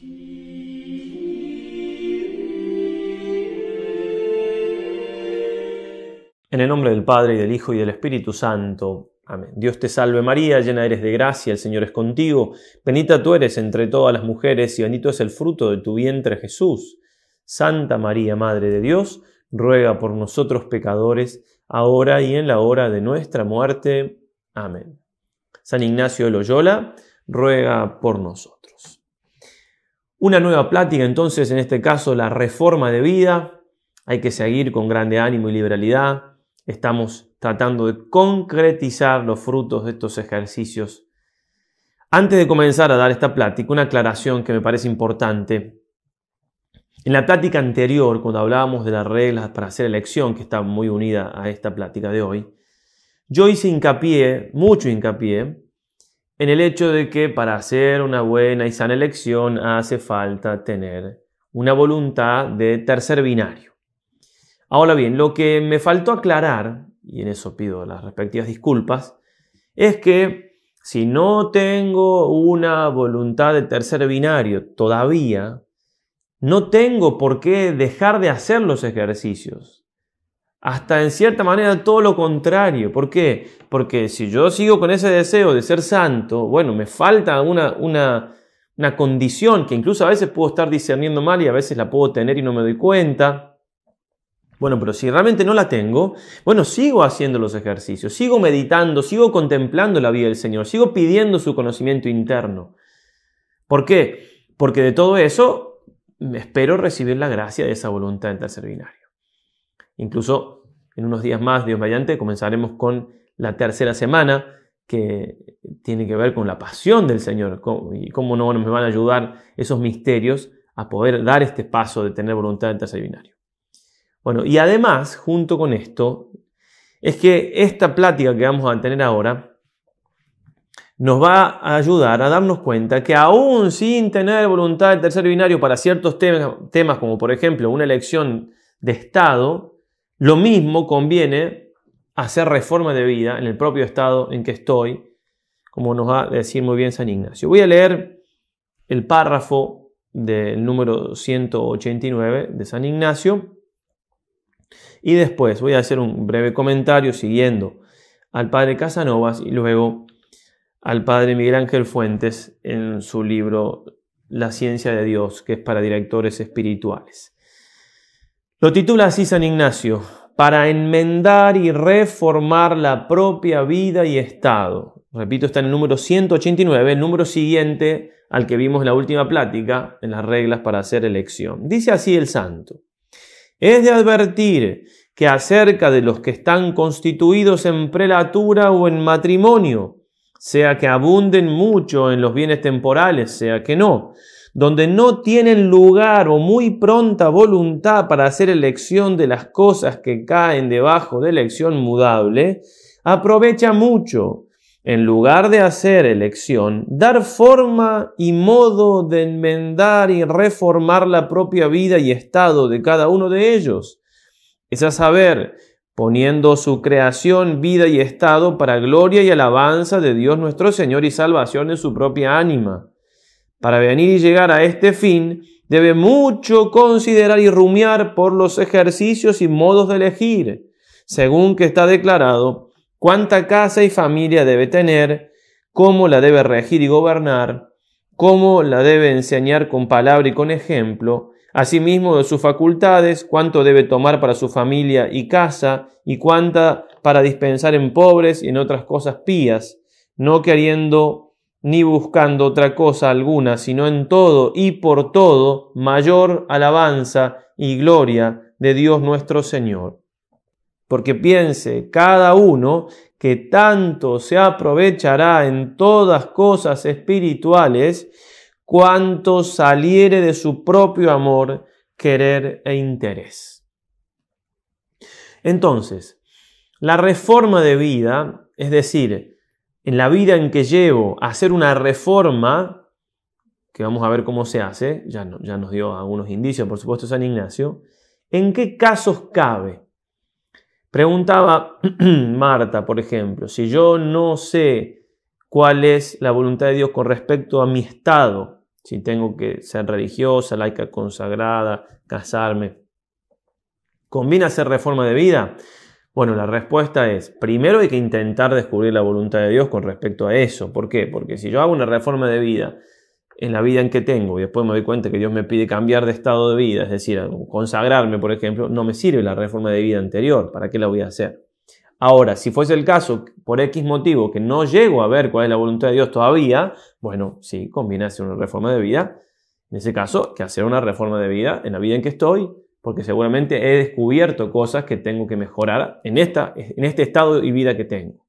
En el nombre del Padre y del Hijo y del Espíritu Santo. Amén. Dios te salve María, llena eres de gracia, el Señor es contigo. Bendita tú eres entre todas las mujeres y bendito es el fruto de tu vientre Jesús. Santa María, Madre de Dios, ruega por nosotros pecadores, ahora y en la hora de nuestra muerte. Amén. San Ignacio de Loyola, ruega por nosotros. Una nueva plática, entonces, en este caso, la reforma de vida. Hay que seguir con grande ánimo y liberalidad. Estamos tratando de concretizar los frutos de estos ejercicios. Antes de comenzar a dar esta plática, una aclaración que me parece importante. En la plática anterior, cuando hablábamos de las reglas para hacer elección, que está muy unida a esta plática de hoy, yo hice hincapié, mucho hincapié, en el hecho de que para hacer una buena y sana elección hace falta tener una voluntad de tercer binario. Ahora bien, lo que me faltó aclarar, y en eso pido las respectivas disculpas, es que si no tengo una voluntad de tercer binario todavía, no tengo por qué dejar de hacer los ejercicios hasta en cierta manera todo lo contrario. ¿Por qué? Porque si yo sigo con ese deseo de ser santo, bueno, me falta una, condición que incluso a veces puedo estar discerniendo mal y a veces la puedo tener y no me doy cuenta. Bueno, pero si realmente no la tengo, bueno, sigo haciendo los ejercicios, sigo meditando, sigo contemplando la vida del Señor, sigo pidiendo su conocimiento interno. ¿Por qué? Porque de todo eso espero recibir la gracia de esa voluntad tercer del binario. Incluso en unos días más, Dios mediante, comenzaremos con la tercera semana que tiene que ver con la pasión del Señor y cómo no nos van a ayudar esos misterios a poder dar este paso de tener voluntad del tercer binario. Bueno, y además, junto con esto, es que esta plática que vamos a tener ahora nos va a ayudar a darnos cuenta que aún sin tener voluntad del tercer binario para ciertos temas como por ejemplo una elección de Estado, lo mismo conviene hacer reforma de vida en el propio estado en que estoy, como nos va a decir muy bien San Ignacio. Voy a leer el párrafo del número 189 de San Ignacio y después voy a hacer un breve comentario siguiendo al padre Casanovas y luego al padre Miguel Ángel Fuentes en su libro La ciencia de Dios, que es para directores espirituales. Lo titula así San Ignacio, para enmendar y reformar la propia vida y estado. Repito, está en el número 189, el número siguiente al que vimos en la última plática, en las reglas para hacer elección. Dice así el santo. Es de advertir que acerca de los que están constituidos en prelatura o en matrimonio, sea que abunden mucho en los bienes temporales, sea que no, donde no tienen lugar o muy pronta voluntad para hacer elección de las cosas que caen debajo de elección mudable, aprovecha mucho, en lugar de hacer elección, dar forma y modo de enmendar y reformar la propia vida y estado de cada uno de ellos. Es a saber, poniendo su creación, vida y estado para gloria y alabanza de Dios nuestro Señor y salvación en su propia ánima. Para venir y llegar a este fin, debe mucho considerar y rumiar por los ejercicios y modos de elegir, según que está declarado, cuánta casa y familia debe tener, cómo la debe regir y gobernar, cómo la debe enseñar con palabra y con ejemplo, asimismo de sus facultades, cuánto debe tomar para su familia y casa, y cuánta para dispensar en pobres y en otras cosas pías, no queriendo ni buscando otra cosa alguna, sino en todo y por todo mayor alabanza y gloria de Dios nuestro Señor. Porque piense cada uno que tanto se aprovechará en todas cosas espirituales cuanto saliere de su propio amor, querer e interés. Entonces, la reforma de vida, es decir, en la vida en que llevo hacer una reforma, que vamos a ver cómo se hace, ya, ya nos dio algunos indicios, por supuesto, San Ignacio, ¿en qué casos cabe? Preguntaba Marta, por ejemplo, si yo no sé cuál es la voluntad de Dios con respecto a mi estado, si tengo que ser religiosa, laica consagrada, casarme, ¿combina hacer reforma de vida? Bueno, la respuesta es, primero hay que intentar descubrir la voluntad de Dios con respecto a eso. ¿Por qué? Porque si yo hago una reforma de vida en la vida en que tengo y después me doy cuenta que Dios me pide cambiar de estado de vida, es decir, consagrarme, por ejemplo, no me sirve la reforma de vida anterior, ¿para qué la voy a hacer? Ahora, si fuese el caso, por X motivo, que no llego a ver cuál es la voluntad de Dios todavía, bueno, sí, conviene hacer una reforma de vida. En ese caso, que hacer una reforma de vida en la vida en que estoy, porque seguramente he descubierto cosas que tengo que mejorar en, esta, en este estado y vida que tengo.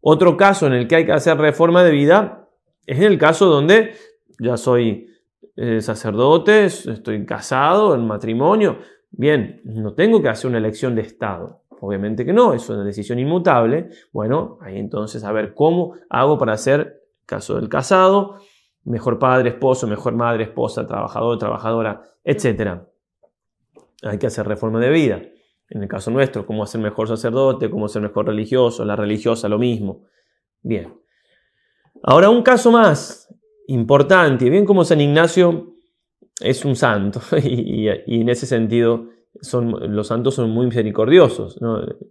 Otro caso en el que hay que hacer reforma de vida es en el caso donde ya soy eh, sacerdote, estoy casado, en matrimonio. Bien, no tengo que hacer una elección de Estado. Obviamente que no, es una decisión inmutable. Bueno, ahí entonces a ver cómo hago para hacer caso del casado, mejor padre, esposo, mejor madre, esposa, trabajador, trabajadora, etcétera hay que hacer reforma de vida. En el caso nuestro, cómo hacer mejor sacerdote, cómo ser mejor religioso, la religiosa, lo mismo. Bien. Ahora un caso más importante, bien como San Ignacio es un santo y, en ese sentido son, los santos son muy misericordiosos.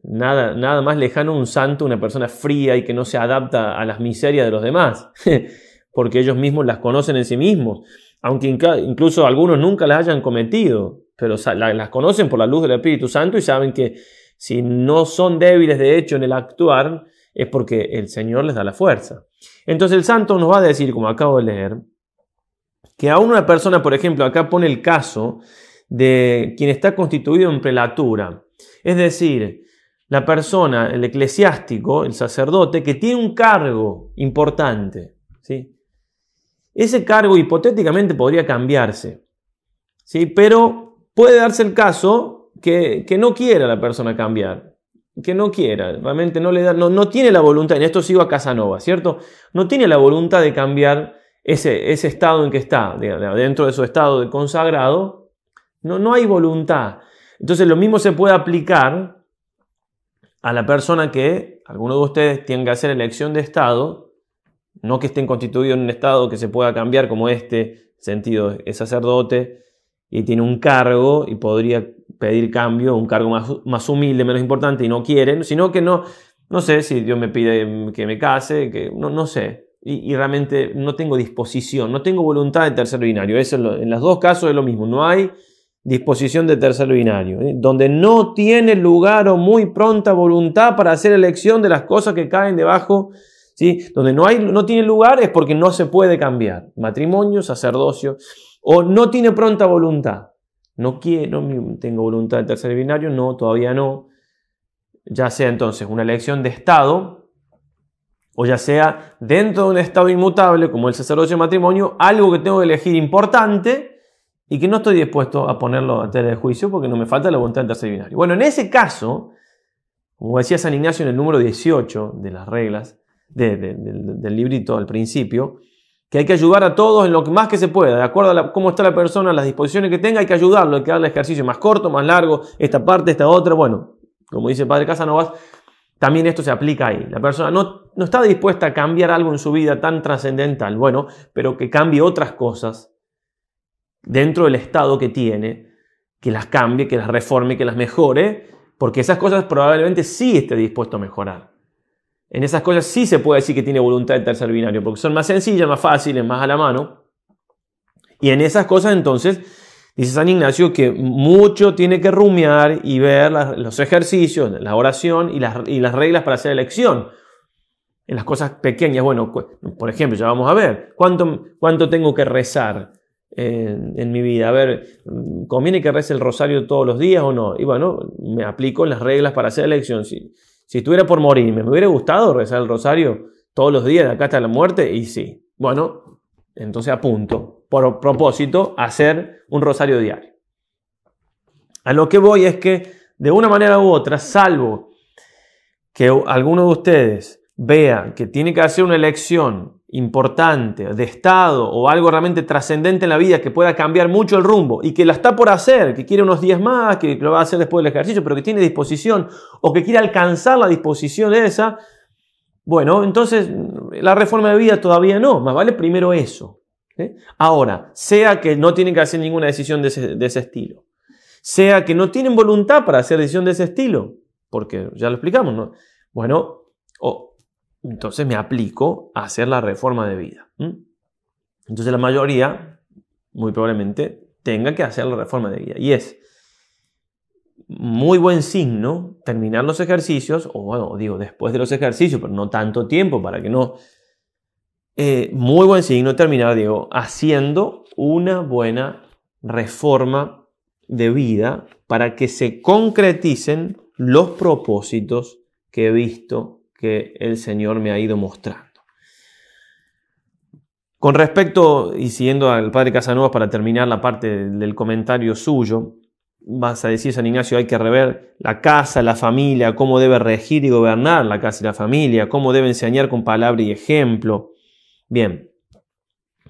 Nada, nada más lejano un santo, una persona fría y que no se adapta a las miserias de los demás, porque ellos mismos las conocen en sí mismos, aunque incluso algunos nunca las hayan cometido pero las conocen por la luz del Espíritu Santo y saben que si no son débiles de hecho en el actuar, es porque el Señor les da la fuerza. Entonces el santo nos va a decir, como acabo de leer, que a una persona, por ejemplo, acá pone el caso de quien está constituido en prelatura, es decir, la persona, el eclesiástico, el sacerdote, que tiene un cargo importante, ¿sí? Ese cargo hipotéticamente podría cambiarse, ¿sí? Pero Puede darse el caso que, no quiera la persona cambiar, que no quiera, realmente no le da, no, tiene la voluntad, en esto sigo a Casanova, ¿cierto? No tiene la voluntad de cambiar ese, ese estado en que está, dentro de su estado de consagrado, no, no hay voluntad. Entonces lo mismo se puede aplicar a la persona que, alguno de ustedes, tiene que hacer elección de estado, no que estén constituidos en un estado que se pueda cambiar como este sentido, es sacerdote, y tiene un cargo y podría pedir cambio, un cargo más, más humilde, menos importante y no quiere, sino que no, no sé si Dios me pide que me case, que no, no sé. Y, realmente no tengo disposición, no tengo voluntad de tercer binario. en, los dos casos es lo mismo, no hay disposición de tercer binario, ¿eh? donde no tiene lugar o muy pronta voluntad para hacer elección de las cosas que caen debajo, ¿sí? donde no, hay, no tiene lugar es porque no se puede cambiar. Matrimonio, sacerdocio, o no tiene pronta voluntad. No quiero, tengo voluntad de tercer binario, no, todavía no. Ya sea entonces una elección de Estado, o ya sea dentro de un Estado inmutable, como el sacerdocio de matrimonio, algo que tengo que elegir importante y que no estoy dispuesto a ponerlo ante el juicio porque no me falta la voluntad del tercer binario. Bueno, en ese caso, como decía San Ignacio en el número 18 de las reglas, del librito al principio, que hay que ayudar a todos en lo más que se pueda, de acuerdo a cómo está la persona, las disposiciones que tenga, hay que ayudarlo, hay que darle ejercicio más corto, más largo, esta parte, esta otra, bueno, como dice el padre Casanovas, también esto se aplica ahí. La persona no, no está dispuesta a cambiar algo en su vida tan trascendental, bueno, pero que cambie otras cosas dentro del estado que tiene, que las cambie, que las reforme, que las mejore, porque esas cosas probablemente sí esté dispuesto a mejorar. En esas cosas sí se puede decir que tiene voluntad el tercer binario, porque son más sencillas, más fáciles, más a la mano. Y en esas cosas entonces, dice San Ignacio que mucho tiene que rumiar y ver los ejercicios, la oración y las, reglas para hacer elección. En las cosas pequeñas, bueno, por ejemplo, ya vamos a ver, ¿cuánto, cuánto tengo que rezar? En, mi vida. A ver, ¿conviene que reza el rosario todos los días o no? Y bueno, me aplico las reglas para hacer elección. sí. Si estuviera por morir, ¿me hubiera gustado rezar el rosario todos los días de acá hasta la muerte? Y sí. Bueno, entonces apunto, por propósito, hacer un rosario diario. A lo que voy es que, de una manera u otra, salvo que alguno de ustedes vea que tiene que hacer una elección importante, de Estado o algo realmente trascendente en la vida que pueda cambiar mucho el rumbo y que la está por hacer, que quiere unos días más, que lo va a hacer después del ejercicio, pero que tiene disposición o que quiere alcanzar la disposición esa, bueno, entonces la reforma de vida todavía no, más vale primero eso. Ahora, sea que no tienen que hacer ninguna decisión de ese, de ese estilo, sea que no tienen voluntad para hacer decisión de ese estilo, porque ya lo explicamos, ¿no? Bueno, o, entonces me aplico a hacer la reforma de vida. Entonces la mayoría, muy probablemente, tenga que hacer la reforma de vida. Y es muy buen signo terminar los ejercicios, o bueno, digo, después de los ejercicios, pero no tanto tiempo para que no... Eh, muy buen signo terminar, digo, haciendo una buena reforma de vida para que se concreticen los propósitos que he visto que el Señor me ha ido mostrando. Con respecto, y siguiendo al padre Casanovas para terminar la parte del comentario suyo, vas a decir, San Ignacio, hay que rever la casa, la familia, cómo debe regir y gobernar la casa y la familia, cómo debe enseñar con palabra y ejemplo. Bien,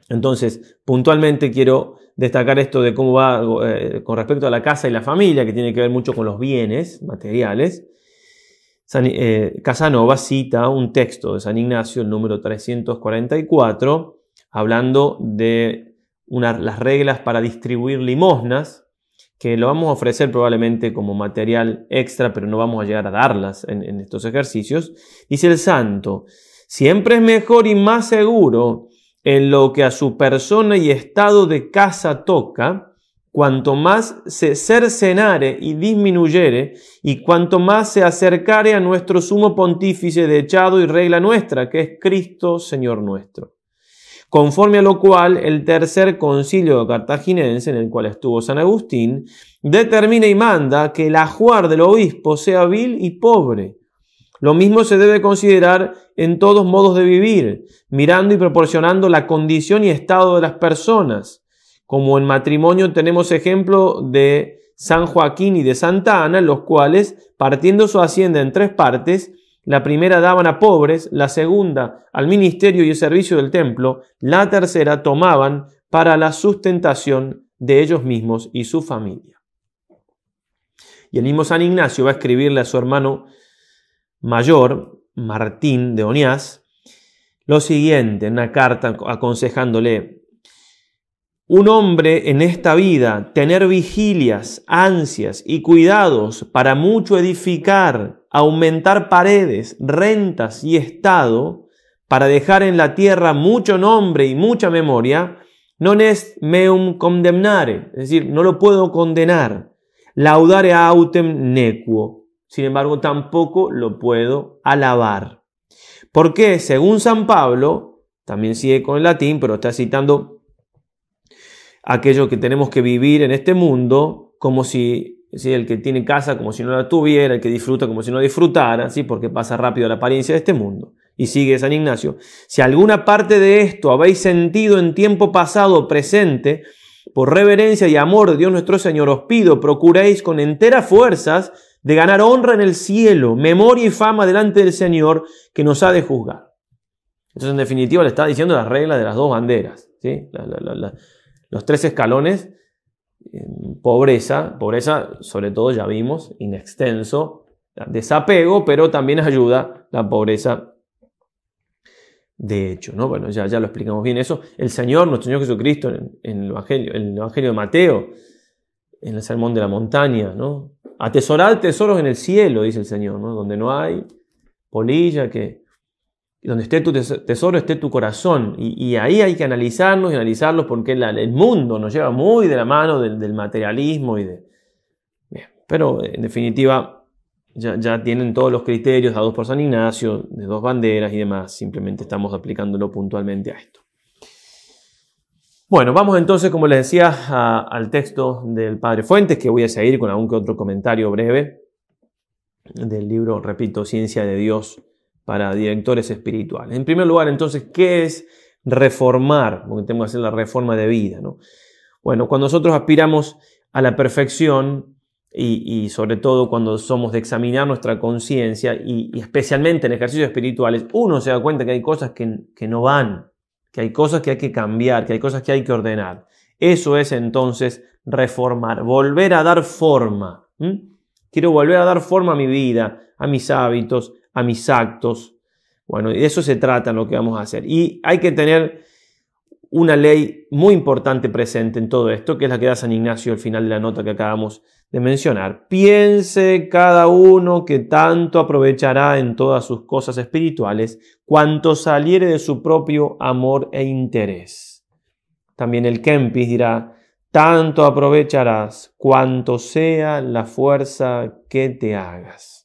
entonces, puntualmente quiero destacar esto de cómo va eh, con respecto a la casa y la familia, que tiene que ver mucho con los bienes materiales. Eh, Casanova cita un texto de San Ignacio, el número 344, hablando de las reglas para distribuir limosnas, que lo vamos a ofrecer probablemente como material extra, pero no vamos a llegar a darlas en estos ejercicios. Dice el santo, siempre es mejor y más seguro en lo que a su persona y estado de casa toca, cuanto más se cercenare y disminuyere, y cuanto más se acercare a nuestro sumo pontífice de echado y regla nuestra, que es Cristo Señor nuestro. Conforme a lo cual el tercer concilio cartaginense, en el cual estuvo San Agustín, determina y manda que el ajuar del obispo sea vil y pobre. Lo mismo se debe considerar en todos modos de vivir, mirando y proporcionando la condición y estado de las personas como en matrimonio tenemos ejemplo de San Joaquín y de Santa Ana, los cuales, partiendo su hacienda en tres partes, la primera daban a pobres, la segunda al ministerio y el servicio del templo, la tercera tomaban para la sustentación de ellos mismos y su familia. Y el mismo San Ignacio va a escribirle a su hermano mayor, Martín de Oñaz, lo siguiente, en una carta aconsejándole, un hombre en esta vida tener vigilias, ansias y cuidados para mucho edificar, aumentar paredes, rentas y estado, para dejar en la tierra mucho nombre y mucha memoria, non est meum condemnare, es decir, no lo puedo condenar. Laudare autem necuo, sin embargo tampoco lo puedo alabar. Porque, según San Pablo, también sigue con el latín, pero está citando aquello que tenemos que vivir en este mundo como si, el que tiene casa como si no la tuviera, el que disfruta como si no disfrutara, ¿sí? porque pasa rápido la apariencia de este mundo. Y sigue San Ignacio, si alguna parte de esto habéis sentido en tiempo pasado o presente, por reverencia y amor de Dios nuestro Señor os pido, procuréis con enteras fuerzas de ganar honra en el cielo, memoria y fama delante del Señor que nos ha de juzgar. Entonces, en definitiva, le está diciendo la regla de las dos banderas. ¿sí? la, los tres escalones, pobreza, pobreza sobre todo ya vimos, inextenso, desapego, pero también ayuda la pobreza. De hecho, ¿no? Bueno, ya, ya lo explicamos bien eso. El Señor, nuestro Señor Jesucristo, en, el, Evangelio, de Mateo, en el Sermón de la Montaña, ¿no? Atesorad tesoros en el cielo, dice el Señor, Donde no hay polilla que, donde esté tu tesoro, esté tu corazón. Y, ahí hay que analizarlos y analizarlos porque el mundo nos lleva muy de la mano del, materialismo y de... pero en definitiva, ya, tienen todos los criterios dados por San Ignacio, de dos banderas y demás. Simplemente estamos aplicándolo puntualmente a esto. Bueno, vamos entonces, como les decía, al texto del Padre Fuentes, que voy a seguir con algún que otro comentario breve del libro, repito, Ciencia de Dios para directores espirituales. En primer lugar, entonces, ¿qué es reformar? Porque tengo que hacer la reforma de vida. ¿no? Bueno, cuando nosotros aspiramos a la perfección y, sobre todo cuando somos de examinar nuestra conciencia y, especialmente en ejercicios espirituales, uno se da cuenta que hay cosas que, no van, que hay cosas que hay que cambiar, que hay cosas que hay que ordenar. Eso es entonces reformar, volver a dar forma. Quiero volver a dar forma a mi vida, a mis hábitos, a mis actos. Bueno, y de eso se trata lo que vamos a hacer. Y hay que tener una ley muy importante presente en todo esto, que es la que da San Ignacio al final de la nota que acabamos de mencionar. Piense cada uno que tanto aprovechará en todas sus cosas espirituales cuanto saliere de su propio amor e interés. También el Kempis dirá, tanto aprovecharás cuanto sea la fuerza que te hagas.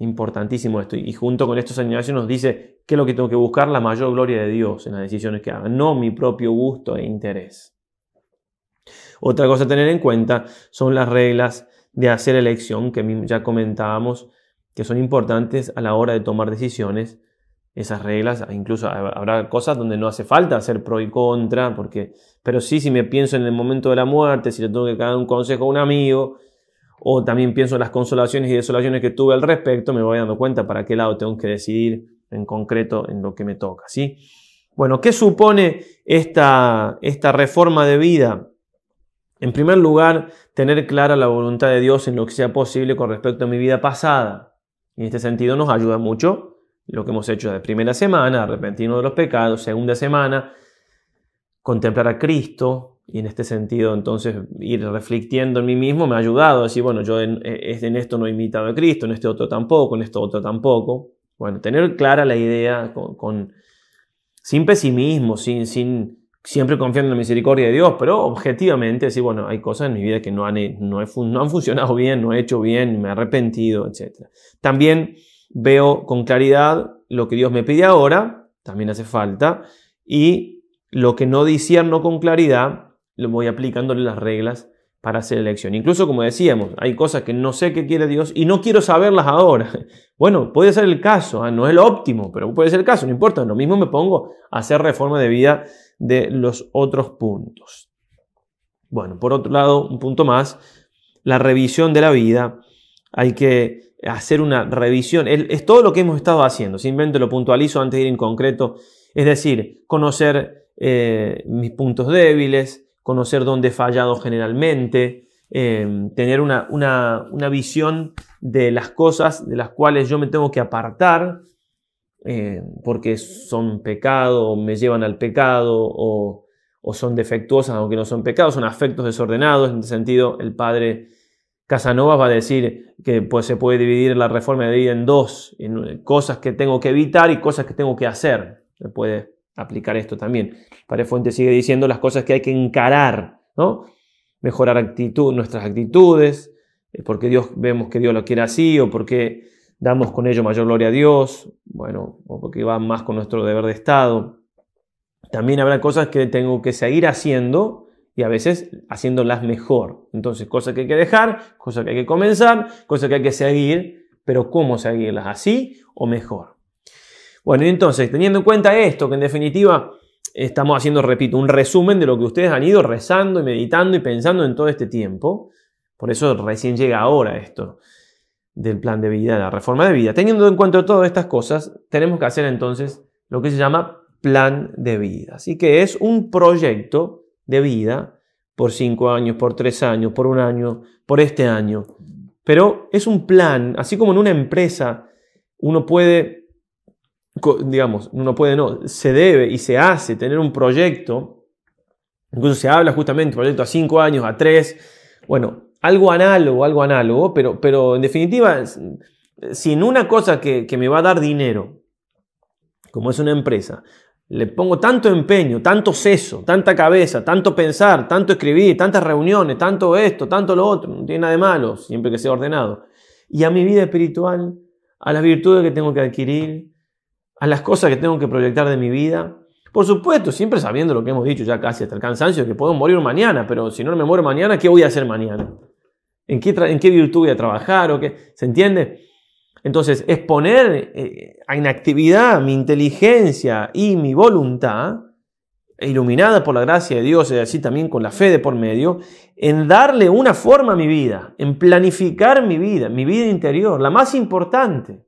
Importantísimo esto. Y junto con estos añadidos nos dice qué es lo que tengo que buscar, la mayor gloria de Dios en las decisiones que haga, no mi propio gusto e interés. Otra cosa a tener en cuenta son las reglas de hacer elección que ya comentábamos que son importantes a la hora de tomar decisiones. Esas reglas, incluso habrá cosas donde no hace falta hacer pro y contra, porque, pero sí, si me pienso en el momento de la muerte, si le tengo que dar un consejo a un amigo, o también pienso en las consolaciones y desolaciones que tuve al respecto, me voy dando cuenta para qué lado tengo que decidir en concreto en lo que me toca. ¿sí? Bueno, ¿qué supone esta, esta reforma de vida? En primer lugar, tener clara la voluntad de Dios en lo que sea posible con respecto a mi vida pasada. En este sentido nos ayuda mucho lo que hemos hecho de primera semana, arrepentirnos de los pecados, segunda semana, contemplar a Cristo, y en este sentido, entonces, ir reflectiendo en mí mismo me ha ayudado a decir, bueno, yo en, e, en esto no he imitado a Cristo, en este otro tampoco, en este otro tampoco. Bueno, tener clara la idea con, sin pesimismo, sin, sin, siempre confiando en la misericordia de Dios, pero objetivamente decir, bueno, hay cosas en mi vida que no han, no, han funcionado bien, no he hecho bien, me he arrepentido, etc. También veo con claridad lo que Dios me pide ahora, también hace falta, y lo que no no con claridad, voy aplicándole las reglas para hacer elección. Incluso, como decíamos, hay cosas que no sé qué quiere Dios y no quiero saberlas ahora. Bueno, puede ser el caso, ah, no es lo óptimo, pero puede ser el caso, no importa. Lo mismo me pongo a hacer reforma de vida de los otros puntos. Bueno, por otro lado, un punto más, la revisión de la vida. Hay que hacer una revisión. Es todo lo que hemos estado haciendo. Simplemente lo puntualizo antes de ir en concreto. Es decir, conocer eh, mis puntos débiles, conocer dónde he fallado generalmente, eh, tener una, una, una, visión de las cosas de las cuales yo me tengo que apartar eh, porque son pecado, me llevan al pecado o, o, son defectuosas, aunque no son pecados, son afectos desordenados. En ese sentido, el padre Casanova va a decir que pues, se puede dividir la reforma de vida en dos, en cosas que tengo que evitar y cosas que tengo que hacer. Se puede aplicar esto también. Para Fuente sigue diciendo las cosas que hay que encarar, ¿no? Mejorar actitud, nuestras actitudes, eh, porque Dios vemos que Dios lo quiere así, o porque damos con ello mayor gloria a Dios, bueno, o porque va más con nuestro deber de Estado. También habrá cosas que tengo que seguir haciendo y a veces haciéndolas mejor. Entonces, cosas que hay que dejar, cosas que hay que comenzar, cosas que hay que seguir, pero ¿cómo seguirlas? ¿Así o mejor? Bueno, entonces, teniendo en cuenta esto, que en definitiva estamos haciendo, repito, un resumen de lo que ustedes han ido rezando y meditando y pensando en todo este tiempo, por eso recién llega ahora esto del plan de vida, la reforma de vida. Teniendo en cuenta todas estas cosas, tenemos que hacer entonces lo que se llama plan de vida. Así que es un proyecto de vida por cinco años, por tres años, por un año, por este año. Pero es un plan, así como en una empresa uno puede digamos, no puede, no, se debe y se hace tener un proyecto, incluso se habla justamente, proyecto a 5 años, a 3, bueno, algo análogo, algo análogo, pero, pero en definitiva, sin una cosa que, que me va a dar dinero, como es una empresa, le pongo tanto empeño, tanto seso, tanta cabeza, tanto pensar, tanto escribir, tantas reuniones, tanto esto, tanto lo otro, no tiene nada de malo, siempre que sea ordenado. Y a mi vida espiritual, a las virtudes que tengo que adquirir, a las cosas que tengo que proyectar de mi vida. Por supuesto, siempre sabiendo lo que hemos dicho ya casi hasta el cansancio, que puedo morir mañana, pero si no me muero mañana, ¿qué voy a hacer mañana? ¿En qué, en virtud voy a trabajar? ¿O qué? ¿Se entiende? Entonces, exponer poner a eh, inactividad mi inteligencia y mi voluntad, iluminada por la gracia de Dios y así también con la fe de por medio, en darle una forma a mi vida, en planificar mi vida, mi vida interior, la más importante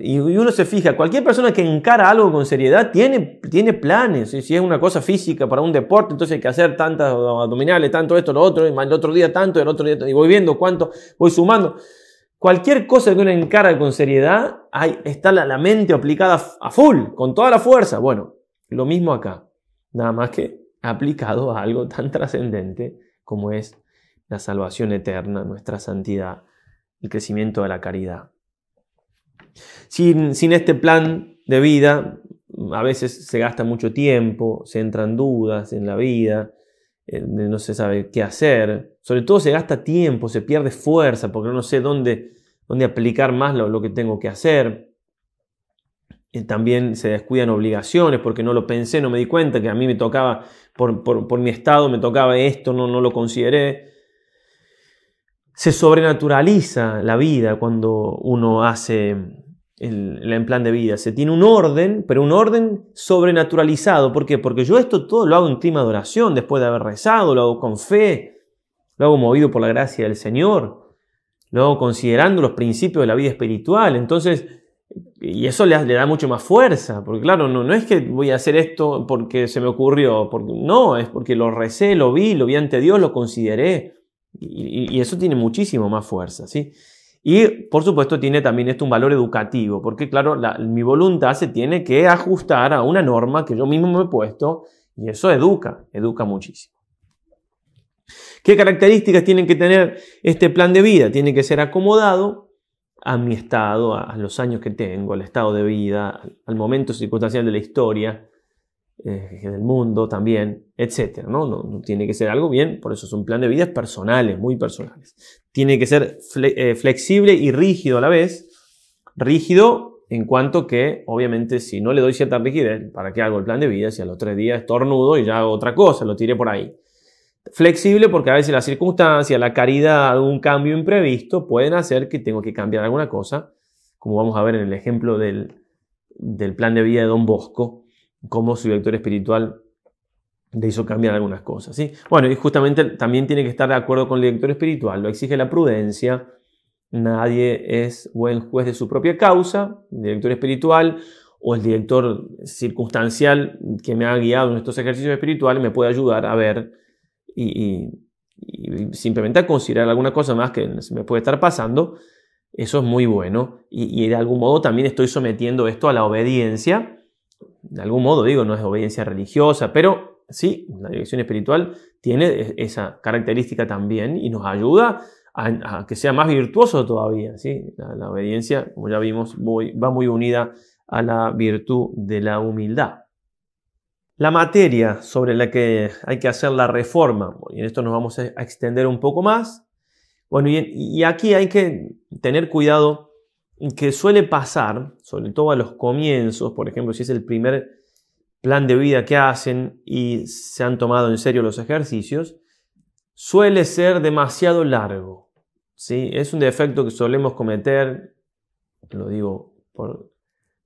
y uno se fija, cualquier persona que encara algo con seriedad tiene, tiene planes. Si es una cosa física para un deporte, entonces hay que hacer tantas abdominales, tanto esto, lo otro, y el otro día tanto, el otro día y voy viendo cuánto, voy sumando. Cualquier cosa que uno encara con seriedad, ahí está la mente aplicada a full, con toda la fuerza. Bueno, lo mismo acá, nada más que aplicado a algo tan trascendente como es la salvación eterna, nuestra santidad, el crecimiento de la caridad. Sin, sin este plan de vida, a veces se gasta mucho tiempo, se entran dudas en la vida, eh, no se sabe qué hacer. Sobre todo se gasta tiempo, se pierde fuerza, porque no sé dónde, dónde aplicar más lo, que tengo que hacer. Eh, también se descuidan obligaciones porque no lo pensé, no me di cuenta que a mí me tocaba, por, por, por mi estado me tocaba esto, no, no lo consideré. Se sobrenaturaliza la vida cuando uno hace en plan de vida. Se tiene un orden, pero un orden sobrenaturalizado. ¿Por qué? Porque yo esto todo lo hago en clima de oración, después de haber rezado, lo hago con fe, lo hago movido por la gracia del Señor, lo hago considerando los principios de la vida espiritual. Entonces, y eso le, da mucho más fuerza, porque claro, no, no, es que voy a hacer esto porque se me ocurrió, porque, no, es porque lo recé, lo vi, lo vi ante Dios, lo consideré. Y, y eso tiene muchísimo más fuerza, ¿sí? Y por supuesto tiene también esto un valor educativo, porque claro, mi voluntad se tiene que ajustar a una norma que yo mismo me he puesto y eso educa, educa muchísimo. ¿Qué características tienen que tener este plan de vida? Tiene que ser acomodado a mi estado, a, a los años que tengo, al estado de vida, al momento circunstancial de la historia, eh, del mundo también, etcétera No, tiene que ser algo bien, por eso es un plan de vidas personales, muy personales. Tiene que ser eh, flexible y rígido a la vez. Rígido en cuanto que, obviamente, si no le doy cierta rigidez, ¿para qué hago el plan de vida? Si a los tres días estornudo y ya hago otra cosa, lo tiré por ahí. Flexible porque a veces la circunstancia la caridad, un cambio imprevisto pueden hacer que tengo que cambiar alguna cosa, como vamos a ver en el ejemplo del, del plan de vida de Don Bosco cómo su director espiritual le hizo cambiar algunas cosas. ¿sí? Bueno, y justamente también tiene que estar de acuerdo con el director espiritual, lo exige la prudencia, nadie es buen juez de su propia causa, el director espiritual o el director circunstancial que me ha guiado en estos ejercicios espirituales me puede ayudar a ver y, simplemente a considerar alguna cosa más que me puede estar pasando. Eso es muy bueno y, y de algún modo también estoy sometiendo esto a la obediencia de algún modo digo, no es obediencia religiosa, pero sí, la dirección espiritual tiene esa característica también y nos ayuda a, que sea más virtuoso todavía. ¿sí? La, obediencia, como ya vimos, va muy unida a la virtud de la humildad. La materia sobre la que hay que hacer la reforma, y en esto nos vamos a extender un poco más. Bueno, y aquí hay que tener cuidado que suele pasar, sobre todo a los comienzos, por ejemplo, si es el primer plan de vida que hacen y se han tomado en serio los ejercicios, suele ser demasiado largo. ¿sí? Es un defecto que solemos cometer, lo digo por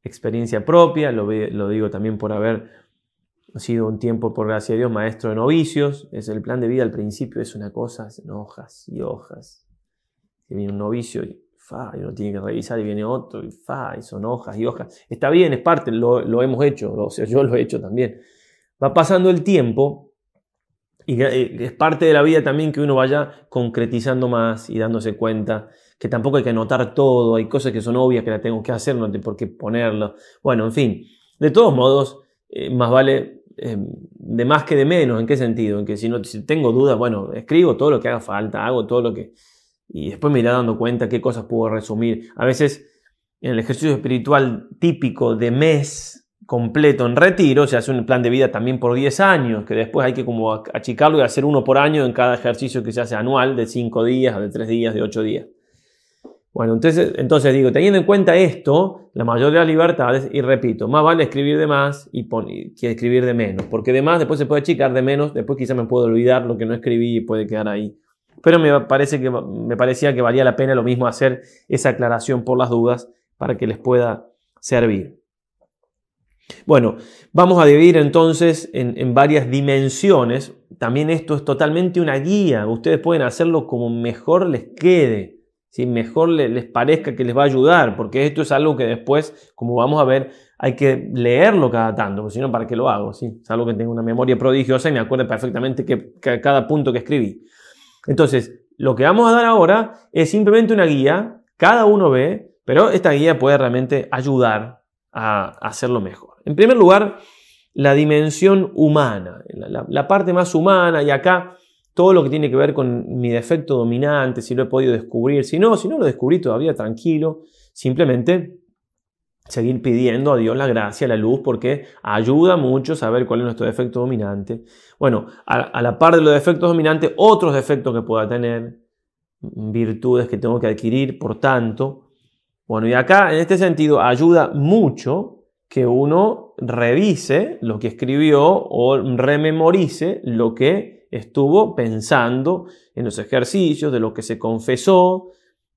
experiencia propia, lo, digo también por haber sido un tiempo, por gracia de Dios, maestro de novicios. Es el plan de vida al principio es una cosa, en hojas y hojas. viene un novicio y y uno tiene que revisar y viene otro, y fa, y son hojas y hojas. Está bien, es parte, lo, lo hemos hecho, o sea, yo lo he hecho también. Va pasando el tiempo y eh, es parte de la vida también que uno vaya concretizando más y dándose cuenta que tampoco hay que anotar todo, hay cosas que son obvias que la tengo que hacer, no tengo por qué ponerlo Bueno, en fin, de todos modos, eh, más vale eh, de más que de menos, ¿en qué sentido? En que si, no, si tengo dudas, bueno, escribo todo lo que haga falta, hago todo lo que y después me irá dando cuenta qué cosas puedo resumir. A veces en el ejercicio espiritual típico de mes completo en retiro, se hace un plan de vida también por 10 años, que después hay que como achicarlo y hacer uno por año en cada ejercicio que se hace anual, de 5 días, de 3 días, de 8 días. Bueno, entonces, entonces digo, teniendo en cuenta esto, la mayoría de las libertades, y repito, más vale escribir de más y que escribir de menos, porque de más después se puede achicar, de menos después quizá me puedo olvidar lo que no escribí y puede quedar ahí pero me, parece que, me parecía que valía la pena lo mismo hacer esa aclaración por las dudas para que les pueda servir. Bueno, vamos a dividir entonces en, varias dimensiones. También esto es totalmente una guía. Ustedes pueden hacerlo como mejor les quede, si mejor les, parezca que les va a ayudar, porque esto es algo que después, como vamos a ver, hay que leerlo cada tanto, porque si no, ¿para qué lo hago? Es algo que tengo una memoria prodigiosa y me acuerdo perfectamente que cada punto que escribí. Entonces, lo que vamos a dar ahora es simplemente una guía, cada uno ve, pero esta guía puede realmente ayudar a hacerlo mejor. En primer lugar, la dimensión humana, la, parte más humana y acá todo lo que tiene que ver con mi defecto dominante, si lo he podido descubrir, si no, si no lo descubrí todavía tranquilo, simplemente seguir pidiendo a Dios la gracia, la luz, porque ayuda mucho saber cuál es nuestro defecto dominante. Bueno, a, la par de los defectos dominantes, otros defectos que pueda tener, virtudes que tengo que adquirir, por tanto. Bueno, y acá en este sentido ayuda mucho que uno revise lo que escribió o rememorice lo que estuvo pensando en los ejercicios, de lo que se confesó,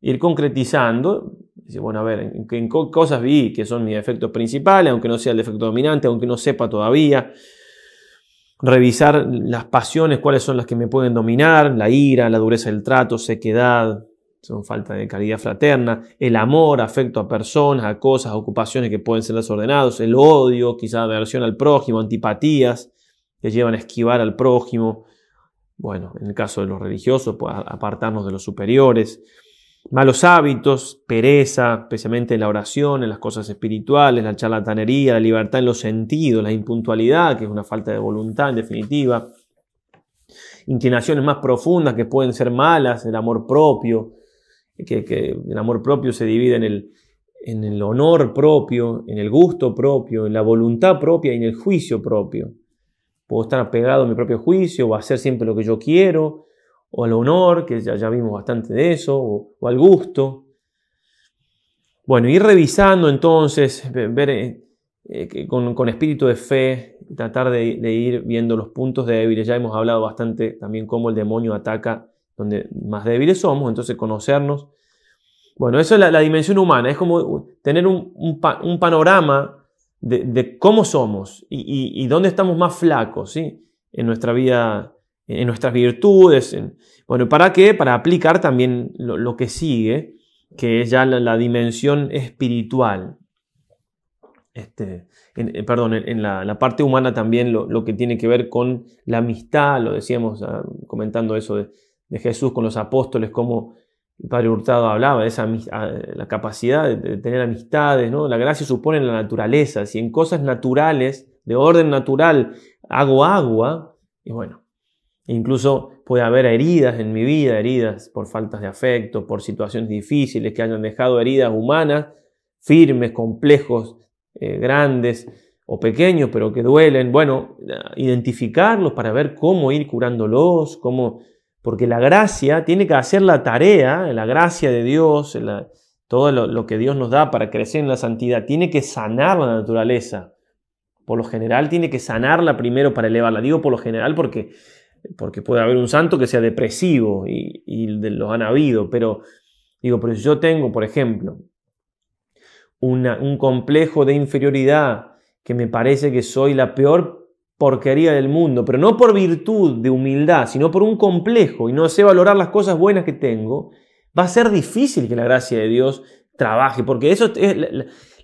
ir concretizando. bueno, a ver, en qué cosas vi que son mis defectos principales, aunque no sea el defecto dominante, aunque no sepa todavía revisar las pasiones, cuáles son las que me pueden dominar, la ira, la dureza del trato, sequedad, son falta de caridad fraterna, el amor, afecto a personas, a cosas, a ocupaciones que pueden ser desordenados, el odio, quizá aversión al prójimo, antipatías que llevan a esquivar al prójimo. Bueno, en el caso de los religiosos, pues, apartarnos de los superiores malos hábitos, pereza, especialmente en la oración, en las cosas espirituales, la charlatanería, la libertad en los sentidos, la impuntualidad, que es una falta de voluntad en definitiva, inclinaciones más profundas que pueden ser malas, el amor propio, que, el amor propio se divide en el, en el honor propio, en el gusto propio, en la voluntad propia y en el juicio propio. Puedo estar apegado a mi propio juicio o hacer siempre lo que yo quiero, o al honor, que ya, ya vimos bastante de eso, o, al gusto. Bueno, ir revisando entonces, ver eh, eh, con, espíritu de fe, tratar de, ir viendo los puntos débiles. Ya hemos hablado bastante también cómo el demonio ataca donde más débiles somos, entonces conocernos. Bueno, eso es la, dimensión humana, es como tener un, panorama de, cómo somos y, dónde estamos más flacos ¿sí? en nuestra vida en nuestras virtudes. bueno, ¿para qué? Para aplicar también lo, que sigue, que es ya la, dimensión espiritual. Este, eh, perdón, en, la, parte humana también lo, que tiene que ver con la amistad, lo decíamos ah, comentando eso de, Jesús con los apóstoles, como el padre Hurtado hablaba, de esa, ah, la capacidad de, tener amistades, ¿no? La gracia supone la naturaleza, si en cosas naturales, de orden natural, hago agua, y bueno, Incluso puede haber heridas en mi vida, heridas por faltas de afecto, por situaciones difíciles que hayan dejado heridas humanas, firmes, complejos, eh, grandes o pequeños, pero que duelen. Bueno, identificarlos para ver cómo ir curándolos, cómo... Porque la gracia tiene que hacer la tarea, la gracia de Dios, todo lo que Dios nos da para crecer en la santidad, tiene que sanar la naturaleza. Por lo general tiene que sanarla primero para elevarla. Digo por lo general porque porque puede haber un santo que sea depresivo y, y de, han habido, pero digo, pero si yo tengo, por ejemplo, un complejo de inferioridad que me parece que soy la peor porquería del mundo, pero no por virtud de humildad, sino por un complejo y no sé valorar las cosas buenas que tengo, va a ser difícil que la gracia de Dios trabaje, porque eso es,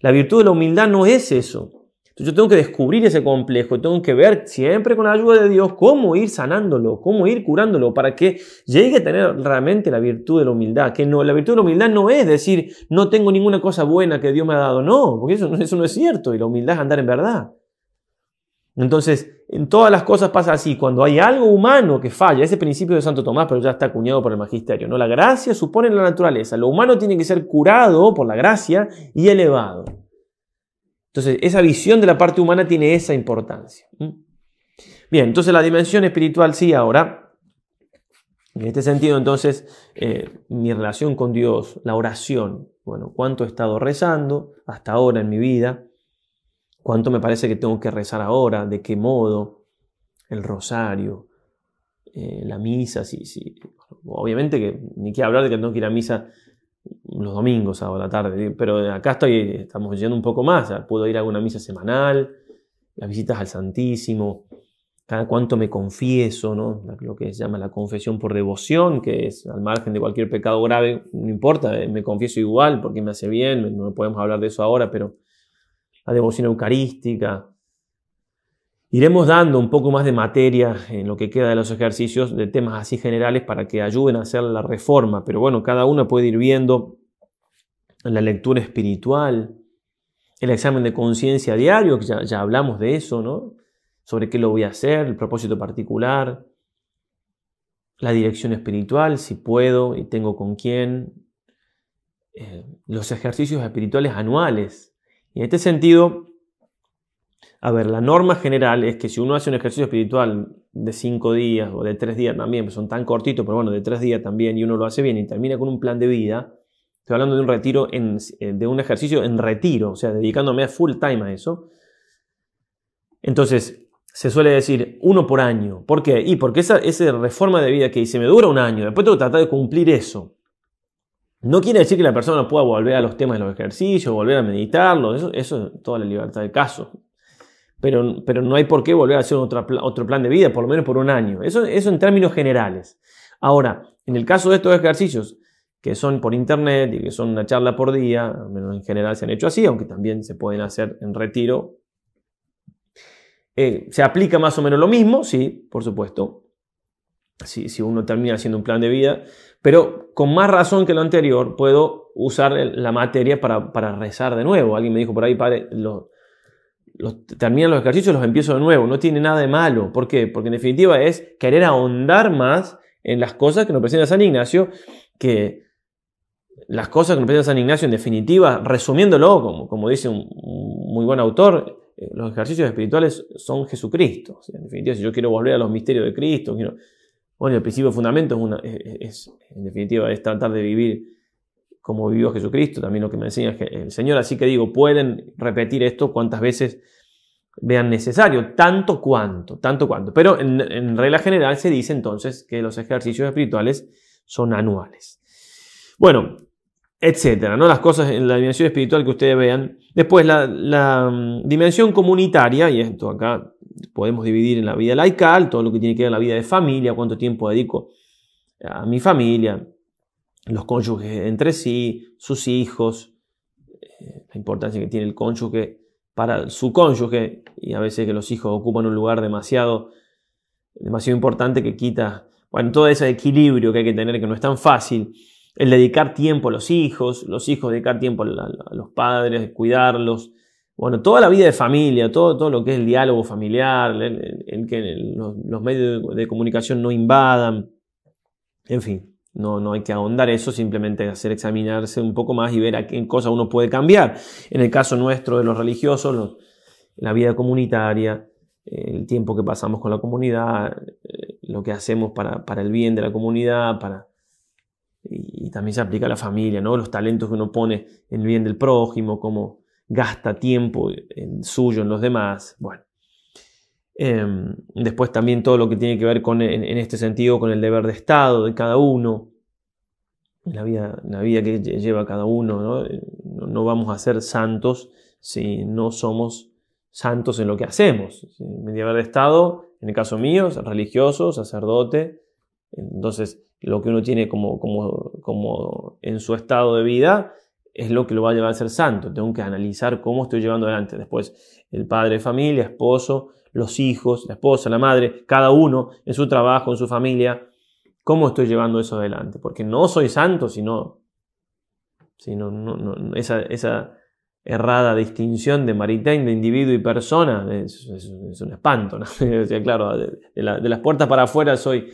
la virtud de la humildad no es eso. Entonces yo tengo que descubrir ese complejo, tengo que ver siempre con la ayuda de Dios cómo ir sanándolo, cómo ir curándolo para que llegue a tener realmente la virtud de la humildad. Que no, la virtud de la humildad no es decir no tengo ninguna cosa buena que Dios me ha dado, no, porque eso, eso no es cierto y la humildad es andar en verdad. Entonces, en todas las cosas pasa así. Cuando hay algo humano que falla, ese principio de Santo Tomás, pero ya está acuñado por el magisterio. ¿no? La gracia supone la naturaleza. Lo humano tiene que ser curado por la gracia y elevado. Entonces, esa visión de la parte humana tiene esa importancia. Bien, entonces la dimensión espiritual sí ahora. En este sentido, entonces, eh, mi relación con Dios, la oración, bueno, cuánto he estado rezando hasta ahora en mi vida, cuánto me parece que tengo que rezar ahora, de qué modo, el rosario, eh, la misa, sí, sí. Obviamente que ni que hablar de que tengo que ir a misa los domingos a la tarde, pero acá estoy, estamos yendo un poco más, puedo ir a una misa semanal, las visitas al Santísimo, cada cuánto me confieso, ¿no? lo que se llama la confesión por devoción, que es al margen de cualquier pecado grave, no importa, eh, me confieso igual porque me hace bien, no podemos hablar de eso ahora, pero la devoción eucarística. Iremos dando un poco más de materia en lo que queda de los ejercicios, de temas así generales para que ayuden a hacer la reforma, pero bueno, cada uno puede ir viendo la lectura espiritual, el examen de conciencia diario, que ya, hablamos de eso, ¿no? Sobre qué lo voy a hacer, el propósito particular, la dirección espiritual, si puedo y tengo con quién, eh, los ejercicios espirituales anuales. Y en este sentido, a ver, la norma general es que si uno hace un ejercicio espiritual de cinco días o de tres días también, pues son tan cortitos, pero bueno, de tres días también, y uno lo hace bien y termina con un plan de vida, Estoy hablando de un retiro, eh, de un ejercicio en retiro, o sea, dedicándome a full time a eso. Entonces, se suele decir uno por año. ¿Por qué? Y porque esa, reforma de vida que dice, me dura un año, después tengo que tratar de cumplir eso. No quiere decir que la persona pueda volver a los temas de los ejercicios, volver a meditarlo, eso, eso es toda la libertad del caso. Pero, pero no hay por qué volver a hacer otro, otro plan de vida, por lo menos por un año. Eso, eso en términos generales. Ahora, en el caso de estos ejercicios, que son por internet y que son una charla por día, menos en general se han hecho así, aunque también se pueden hacer en retiro. Eh, se aplica más o menos lo mismo, sí, por supuesto, si, si, uno termina haciendo un plan de vida, pero con más razón que lo anterior puedo usar la materia para, rezar de nuevo. Alguien me dijo por ahí, padre, terminan los ejercicios, los empiezo de nuevo, no tiene nada de malo. ¿Por qué? Porque en definitiva es querer ahondar más en las cosas que nos presenta San Ignacio, que las cosas que nos presenta San Ignacio, en definitiva, resumiéndolo, como, como dice un, muy buen autor, eh, los ejercicios espirituales son Jesucristo. en definitiva, si yo quiero volver a los misterios de Cristo, bueno, el principio de fundamento es, en definitiva, es tratar de vivir como vivió Jesucristo, también lo que me enseña el Señor. Así que digo, pueden repetir esto cuantas veces vean necesario, tanto cuanto, tanto cuanto. Pero en regla general se dice entonces que los ejercicios espirituales son anuales. Bueno, etcétera, ¿no? Las cosas en la dimensión espiritual que ustedes vean. Después, la, mm, dimensión comunitaria, y esto acá podemos dividir en la vida laical, todo lo que tiene que ver con la vida de familia, cuánto tiempo dedico a mi familia, los cónyuges entre sí, sus hijos, eh, la importancia que tiene el cónyuge para su cónyuge, y a veces que los hijos ocupan un lugar demasiado, demasiado importante que quita, bueno, todo ese equilibrio que hay que tener, que no es tan fácil el dedicar tiempo a los hijos, los hijos dedicar tiempo a los padres, cuidarlos. Bueno, toda la vida de familia, todo, todo lo que es el diálogo familiar, el, que los, medios de, comunicación no invadan. En fin, no, no hay que ahondar eso, simplemente hacer examinarse un poco más y ver a qué cosa uno puede cambiar. En el caso nuestro de los religiosos, la vida comunitaria, el tiempo que pasamos con la comunidad, eh, lo que hacemos para, para el bien de la comunidad, para, y, también se aplica a la familia, ¿no? Los talentos que uno pone en el bien del prójimo, cómo gasta tiempo en suyo en los demás, bueno. Em, después también todo lo que tiene que ver con, en, este sentido con el deber de Estado de cada uno, la vida, la vida que lleva cada uno. ¿no? no vamos a ser santos si no somos santos en lo que hacemos. El deber de Estado, en el caso mío, religioso, sacerdote, entonces, lo que uno tiene como, como, como en su estado de vida es lo que lo va a llevar a ser santo. Tengo que analizar cómo estoy llevando adelante. Después, el padre de familia, esposo, los hijos, la esposa, la madre, cada uno en su trabajo, en su familia. ¿Cómo estoy llevando eso adelante? Porque no soy santo, sino, no, esa, esa, errada distinción de maritain, de individuo y persona, es, un espanto. claro, de las puertas para afuera soy,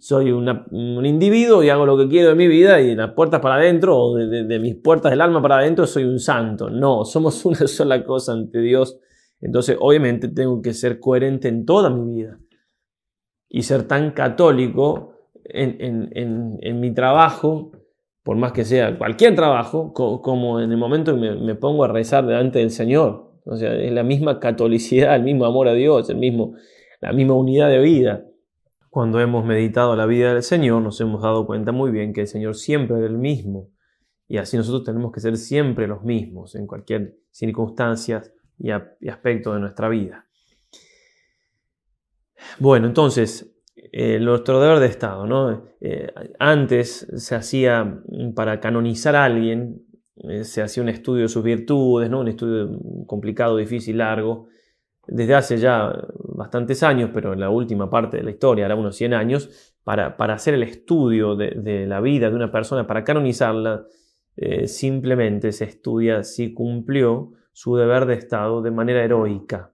soy un individuo y hago lo que quiero de mi vida y de las puertas para adentro o de, mis puertas del alma para adentro soy un santo. No, somos una sola cosa ante Dios. Entonces, obviamente tengo que ser coherente en toda mi vida y ser tan católico en, mi trabajo, por más que sea cualquier trabajo, como en el momento que me, pongo a rezar delante del Señor. O sea, es la misma catolicidad, el mismo amor a Dios, el mismo, la misma unidad de vida. Cuando hemos meditado la vida del Señor, nos hemos dado cuenta muy bien que el Señor siempre es el mismo. Y así nosotros tenemos que ser siempre los mismos en cualquier circunstancia y, aspecto de nuestra vida. Bueno, entonces, eh, nuestro deber de Estado, ¿no? Eh, antes se hacía, para canonizar a alguien, eh, se hacía un estudio de sus virtudes, ¿no? Un estudio complicado, difícil, largo desde hace ya bastantes años, pero en la última parte de la historia, ahora unos 100 años, para, hacer el estudio de, la vida de una persona, para canonizarla, eh, simplemente se estudia si cumplió su deber de Estado de manera heroica.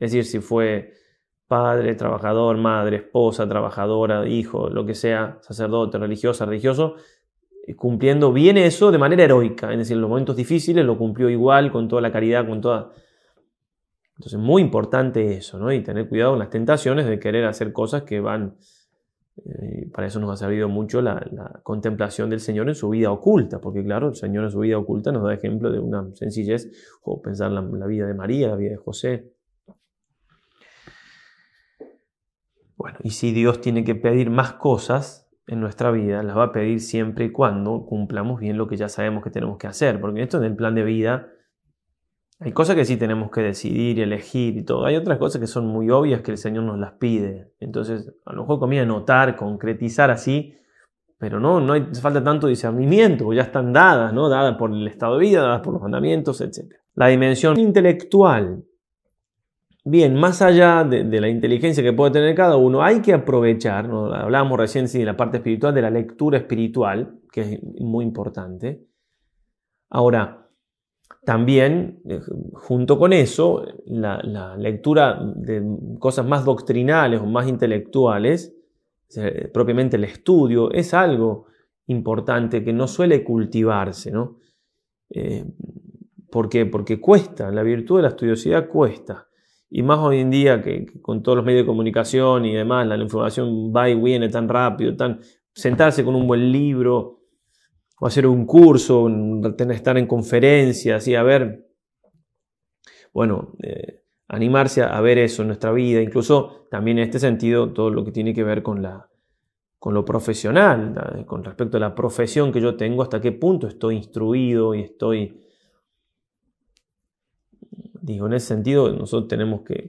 Es decir, si fue padre, trabajador, madre, esposa, trabajadora, hijo, lo que sea, sacerdote, religiosa, religioso, eh, cumpliendo bien eso de manera heroica. Es decir, en los momentos difíciles lo cumplió igual, con toda la caridad, con toda entonces, muy importante eso, ¿no? Y tener cuidado con las tentaciones de querer hacer cosas que van... Eh, para eso nos ha servido mucho la, contemplación del Señor en su vida oculta, porque claro, el Señor en su vida oculta nos da ejemplo de una sencillez, o pensar la, la vida de María, la vida de José. Bueno, y si Dios tiene que pedir más cosas en nuestra vida, las va a pedir siempre y cuando cumplamos bien lo que ya sabemos que tenemos que hacer, porque esto en el plan de vida hay cosas que sí tenemos que decidir, elegir y todo. Hay otras cosas que son muy obvias que el Señor nos las pide. Entonces, a lo mejor comía anotar, concretizar así, pero no, no falta tanto discernimiento, ya están dadas, ¿no? Dadas por el estado de vida, dadas por los mandamientos, etc. La dimensión intelectual. Bien, más allá de, la inteligencia que puede tener cada uno, hay que aprovechar, ¿no? hablábamos recién de la parte espiritual, de la lectura espiritual, que es muy importante. Ahora, también, eh, junto con eso, la, lectura de cosas más doctrinales o más intelectuales, eh, propiamente el estudio, es algo importante que no suele cultivarse, ¿no? Eh, ¿Por qué? Porque cuesta, la virtud de la estudiosidad cuesta. Y más hoy en día que, con todos los medios de comunicación y demás, la, información va y viene tan rápido, tan sentarse con un buen libro, hacer un curso, estar en conferencias y a ver, bueno, eh, animarse a, ver eso en nuestra vida, incluso también en este sentido todo lo que tiene que ver con, la, con lo profesional, con respecto a la profesión que yo tengo, hasta qué punto estoy instruido y estoy... Digo, en ese sentido nosotros tenemos que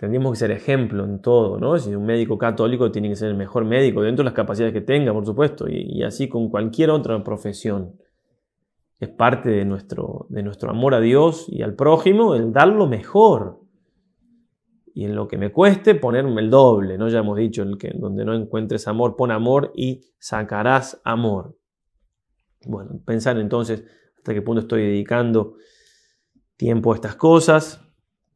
tendríamos que ser ejemplo en todo, ¿no? Si un médico católico tiene que ser el mejor médico, dentro de las capacidades que tenga, por supuesto, y, así con cualquier otra profesión. Es parte de nuestro, de nuestro amor a Dios y al prójimo el dar lo mejor. Y en lo que me cueste, ponerme el doble, ¿no? Ya hemos dicho, el que, donde no encuentres amor, pon amor y sacarás amor. Bueno, pensar entonces hasta qué punto estoy dedicando tiempo a estas cosas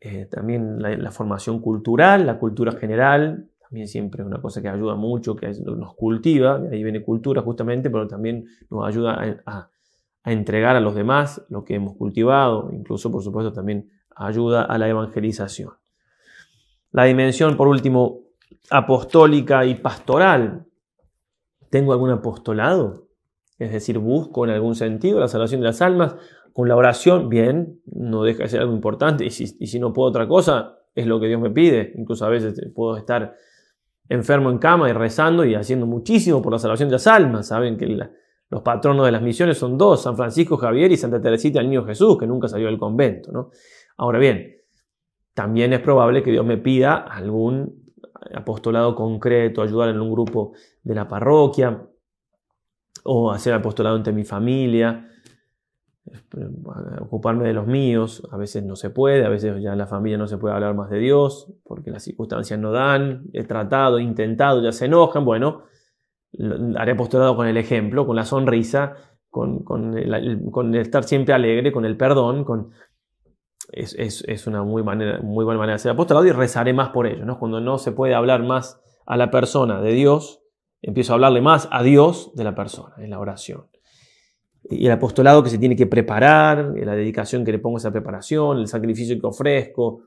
eh, también la, formación cultural, la cultura general, también siempre es una cosa que ayuda mucho, que nos cultiva, ahí viene cultura justamente, pero también nos ayuda a, a entregar a los demás lo que hemos cultivado, incluso por supuesto también ayuda a la evangelización. La dimensión, por último, apostólica y pastoral. ¿Tengo algún apostolado? Es decir, busco en algún sentido la salvación de las almas. Con la oración, bien, no deja de ser algo importante. Y si, no puedo otra cosa, es lo que Dios me pide. Incluso a veces eh, puedo estar enfermo en cama y rezando y haciendo muchísimo por la salvación de las almas. Saben que los patronos de las misiones son dos, San Francisco Javier y Santa Teresita el Niño Jesús, que nunca salió del convento. Ahora bien, también es probable que Dios me pida algún apostolado concreto, ayudar en un grupo de la parroquia, o hacer apostolado entre mi familia, ocuparme de los míos, a veces no se puede, a veces ya en la familia no se puede hablar más de Dios, porque las circunstancias no dan, he tratado, he intentado, ya se enojan, bueno, haré apostolado con el ejemplo, con la sonrisa, con, estar siempre alegre, con el perdón, con... Es, una muy, manera, muy buena manera de ser apostolado y rezaré más por ello, ¿no? Cuando no se puede hablar más a la persona de Dios, empiezo a hablarle más a Dios de la persona, en la oración y el apostolado que se tiene que preparar, la dedicación que le pongo a esa preparación, el sacrificio que ofrezco,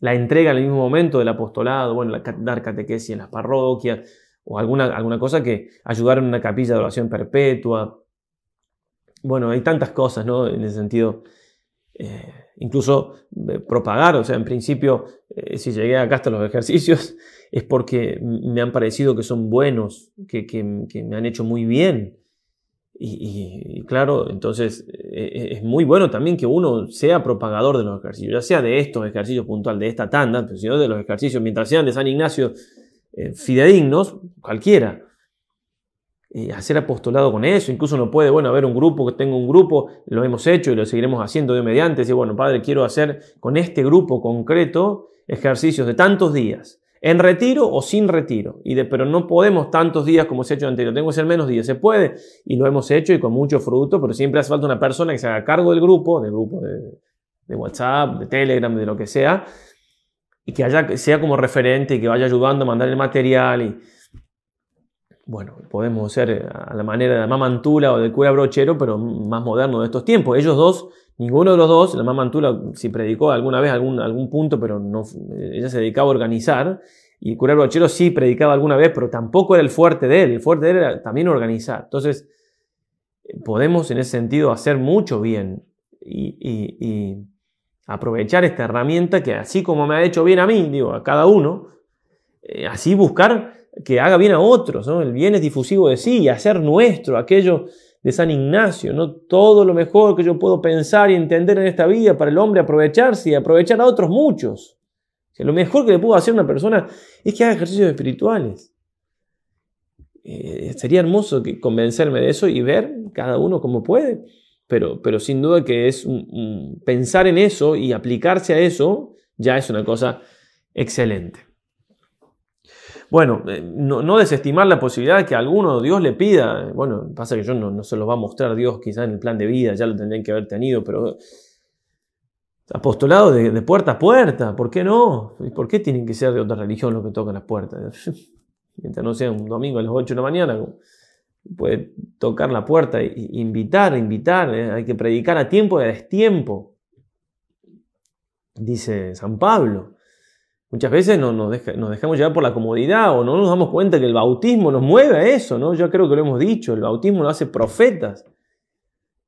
la entrega en el mismo momento del apostolado, bueno, la, dar catequesis en las parroquias o alguna, alguna cosa que ayudar en una capilla de oración perpetua. Bueno, hay tantas cosas, ¿no? En ese sentido, eh, incluso eh, propagar, o sea, en principio, eh, si llegué acá hasta los ejercicios, es porque me han parecido que son buenos, que me han hecho muy bien y, claro, entonces eh, eh, es muy bueno también que uno sea propagador de los ejercicios, ya sea de estos ejercicios puntuales, de esta tanda, de los ejercicios, mientras sean de San Ignacio eh, fidedignos, cualquiera. hacer apostolado con eso, incluso no puede, bueno, haber un grupo, que tenga un grupo, lo hemos hecho y lo seguiremos haciendo de mediante, decir, bueno, padre, quiero hacer con este grupo concreto ejercicios de tantos días en retiro o sin retiro. Y de, pero no podemos tantos días como se ha hecho anterior. Tengo que ser menos días, se puede. Y lo hemos hecho y con mucho fruto, pero siempre hace falta una persona que se haga cargo del grupo, del grupo de, WhatsApp, de Telegram, de lo que sea, y que haya, sea como referente y que vaya ayudando a mandar el material. Y, bueno, podemos ser eh, a la manera de mamantula o del cura brochero, pero más moderno de estos tiempos. Ellos dos Ninguno de los dos, la mamá Antula si predicó alguna vez algún, algún punto, pero no, ella se dedicaba a organizar. Y el cura sí predicaba alguna vez, pero tampoco era el fuerte de él. El fuerte de él era también organizar. Entonces, eh, podemos en ese sentido hacer mucho bien y, aprovechar esta herramienta que así como me ha hecho bien a mí, digo, a cada uno, eh, así buscar que haga bien a otros. El bien es difusivo de sí y hacer nuestro aquello de San Ignacio, ¿no? Todo lo mejor que yo puedo pensar y entender en esta vida para el hombre aprovecharse y aprovechar a otros muchos. lo mejor que le puedo hacer a una persona es que haga ejercicios espirituales. Eh, sería hermoso que convencerme de eso y ver cada uno como puede, pero, pero sin duda que es pensar en eso y aplicarse a eso ya es una cosa excelente bueno, eh, no, desestimar la posibilidad de que alguno Dios le pida, eh, bueno, pasa que yo no, se los va a mostrar Dios quizás en el plan de vida, ya lo tendrían que haber tenido, pero eh, apostolado de, puerta a puerta, ¿por qué no? ¿Y por qué tienen que ser de otra religión los que tocan las puertas? Mientras no sea un domingo a las 8 de la mañana, puede tocar la puerta, e invitar, invitar, hay que predicar a tiempo y a destiempo, dice San Pablo. Muchas veces no, nos, dejamos llevar por la comodidad o no nos damos cuenta que el bautismo nos mueve a eso, ¿no? Yo creo que lo hemos dicho, el bautismo nos hace profetas.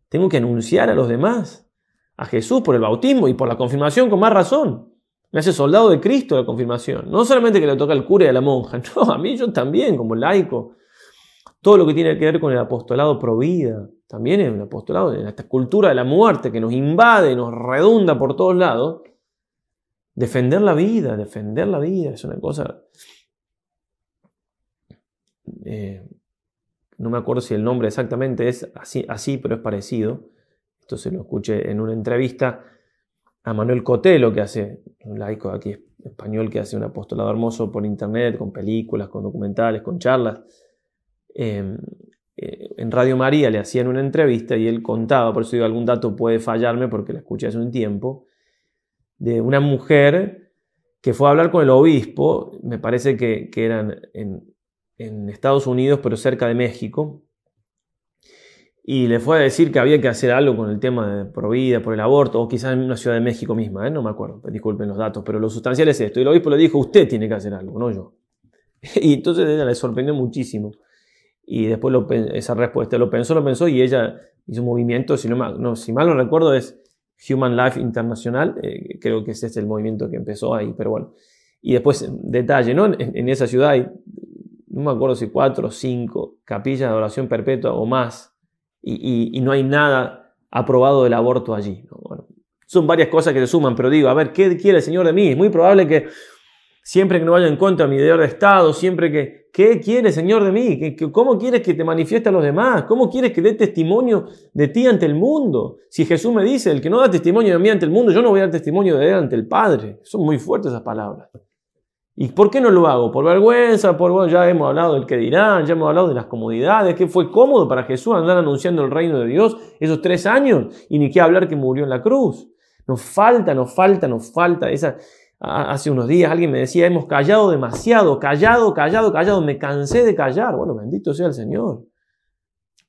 Tengo que anunciar a los demás, a Jesús por el bautismo y por la confirmación con más razón. Me hace soldado de Cristo la confirmación. No solamente que le toca al cura y a la monja, no, a mí yo también, como laico. Todo lo que tiene que ver con el apostolado pro vida, también es un apostolado, en esta cultura de la muerte que nos invade, nos redunda por todos lados Defender la vida, defender la vida es una cosa... Eh, no me acuerdo si el nombre exactamente es así, así, pero es parecido. Esto se lo escuché en una entrevista a Manuel Cotelo, que hace, un laico aquí español, que hace un apostolado hermoso por internet, con películas, con documentales, con charlas. Em, eh, en Radio María le hacían una entrevista y él contaba, por eso digo, algún dato puede fallarme porque la escuché hace un tiempo, de una mujer que fue a hablar con el obispo, me parece que, que eran en, en Estados Unidos, pero cerca de México, y le fue a decir que había que hacer algo con el tema de provida, por el aborto, o quizás en una ciudad de México misma, ¿eh? no me acuerdo, disculpen los datos, pero lo sustancial es esto. Y el obispo le dijo, usted tiene que hacer algo, no yo. Y entonces ella le sorprendió muchísimo. Y después lo, esa respuesta lo pensó, lo pensó, y ella hizo un movimiento, si, no, no, si mal no recuerdo, es Human Life Internacional, eh, creo que ese es el movimiento que empezó ahí, pero bueno. Y después, eh, detalle, ¿no? En, esa ciudad hay, no me acuerdo si cuatro o cinco capillas de oración perpetua o más, y, no hay nada aprobado del aborto allí. Bueno, son varias cosas que se suman, pero digo, a ver, ¿qué quiere el Señor de mí? Es muy probable que siempre que no vaya en contra de mi deber de Estado, siempre que, ¿Qué quiere, Señor, de mí? ¿Cómo quieres que te manifieste a los demás? ¿Cómo quieres que dé testimonio de ti ante el mundo? Si Jesús me dice, el que no da testimonio de mí ante el mundo, yo no voy a dar testimonio de él ante el Padre. Son muy fuertes esas palabras. ¿Y por qué no lo hago? ¿Por vergüenza? Por, bueno, ya hemos hablado del que dirán, ya hemos hablado de las comodidades, que fue cómodo para Jesús andar anunciando el reino de Dios esos tres años y ni qué hablar que murió en la cruz. Nos falta, nos falta, nos falta esa, hace unos días alguien me decía, hemos callado demasiado, callado, callado, callado, me cansé de callar. Bueno, bendito sea el Señor.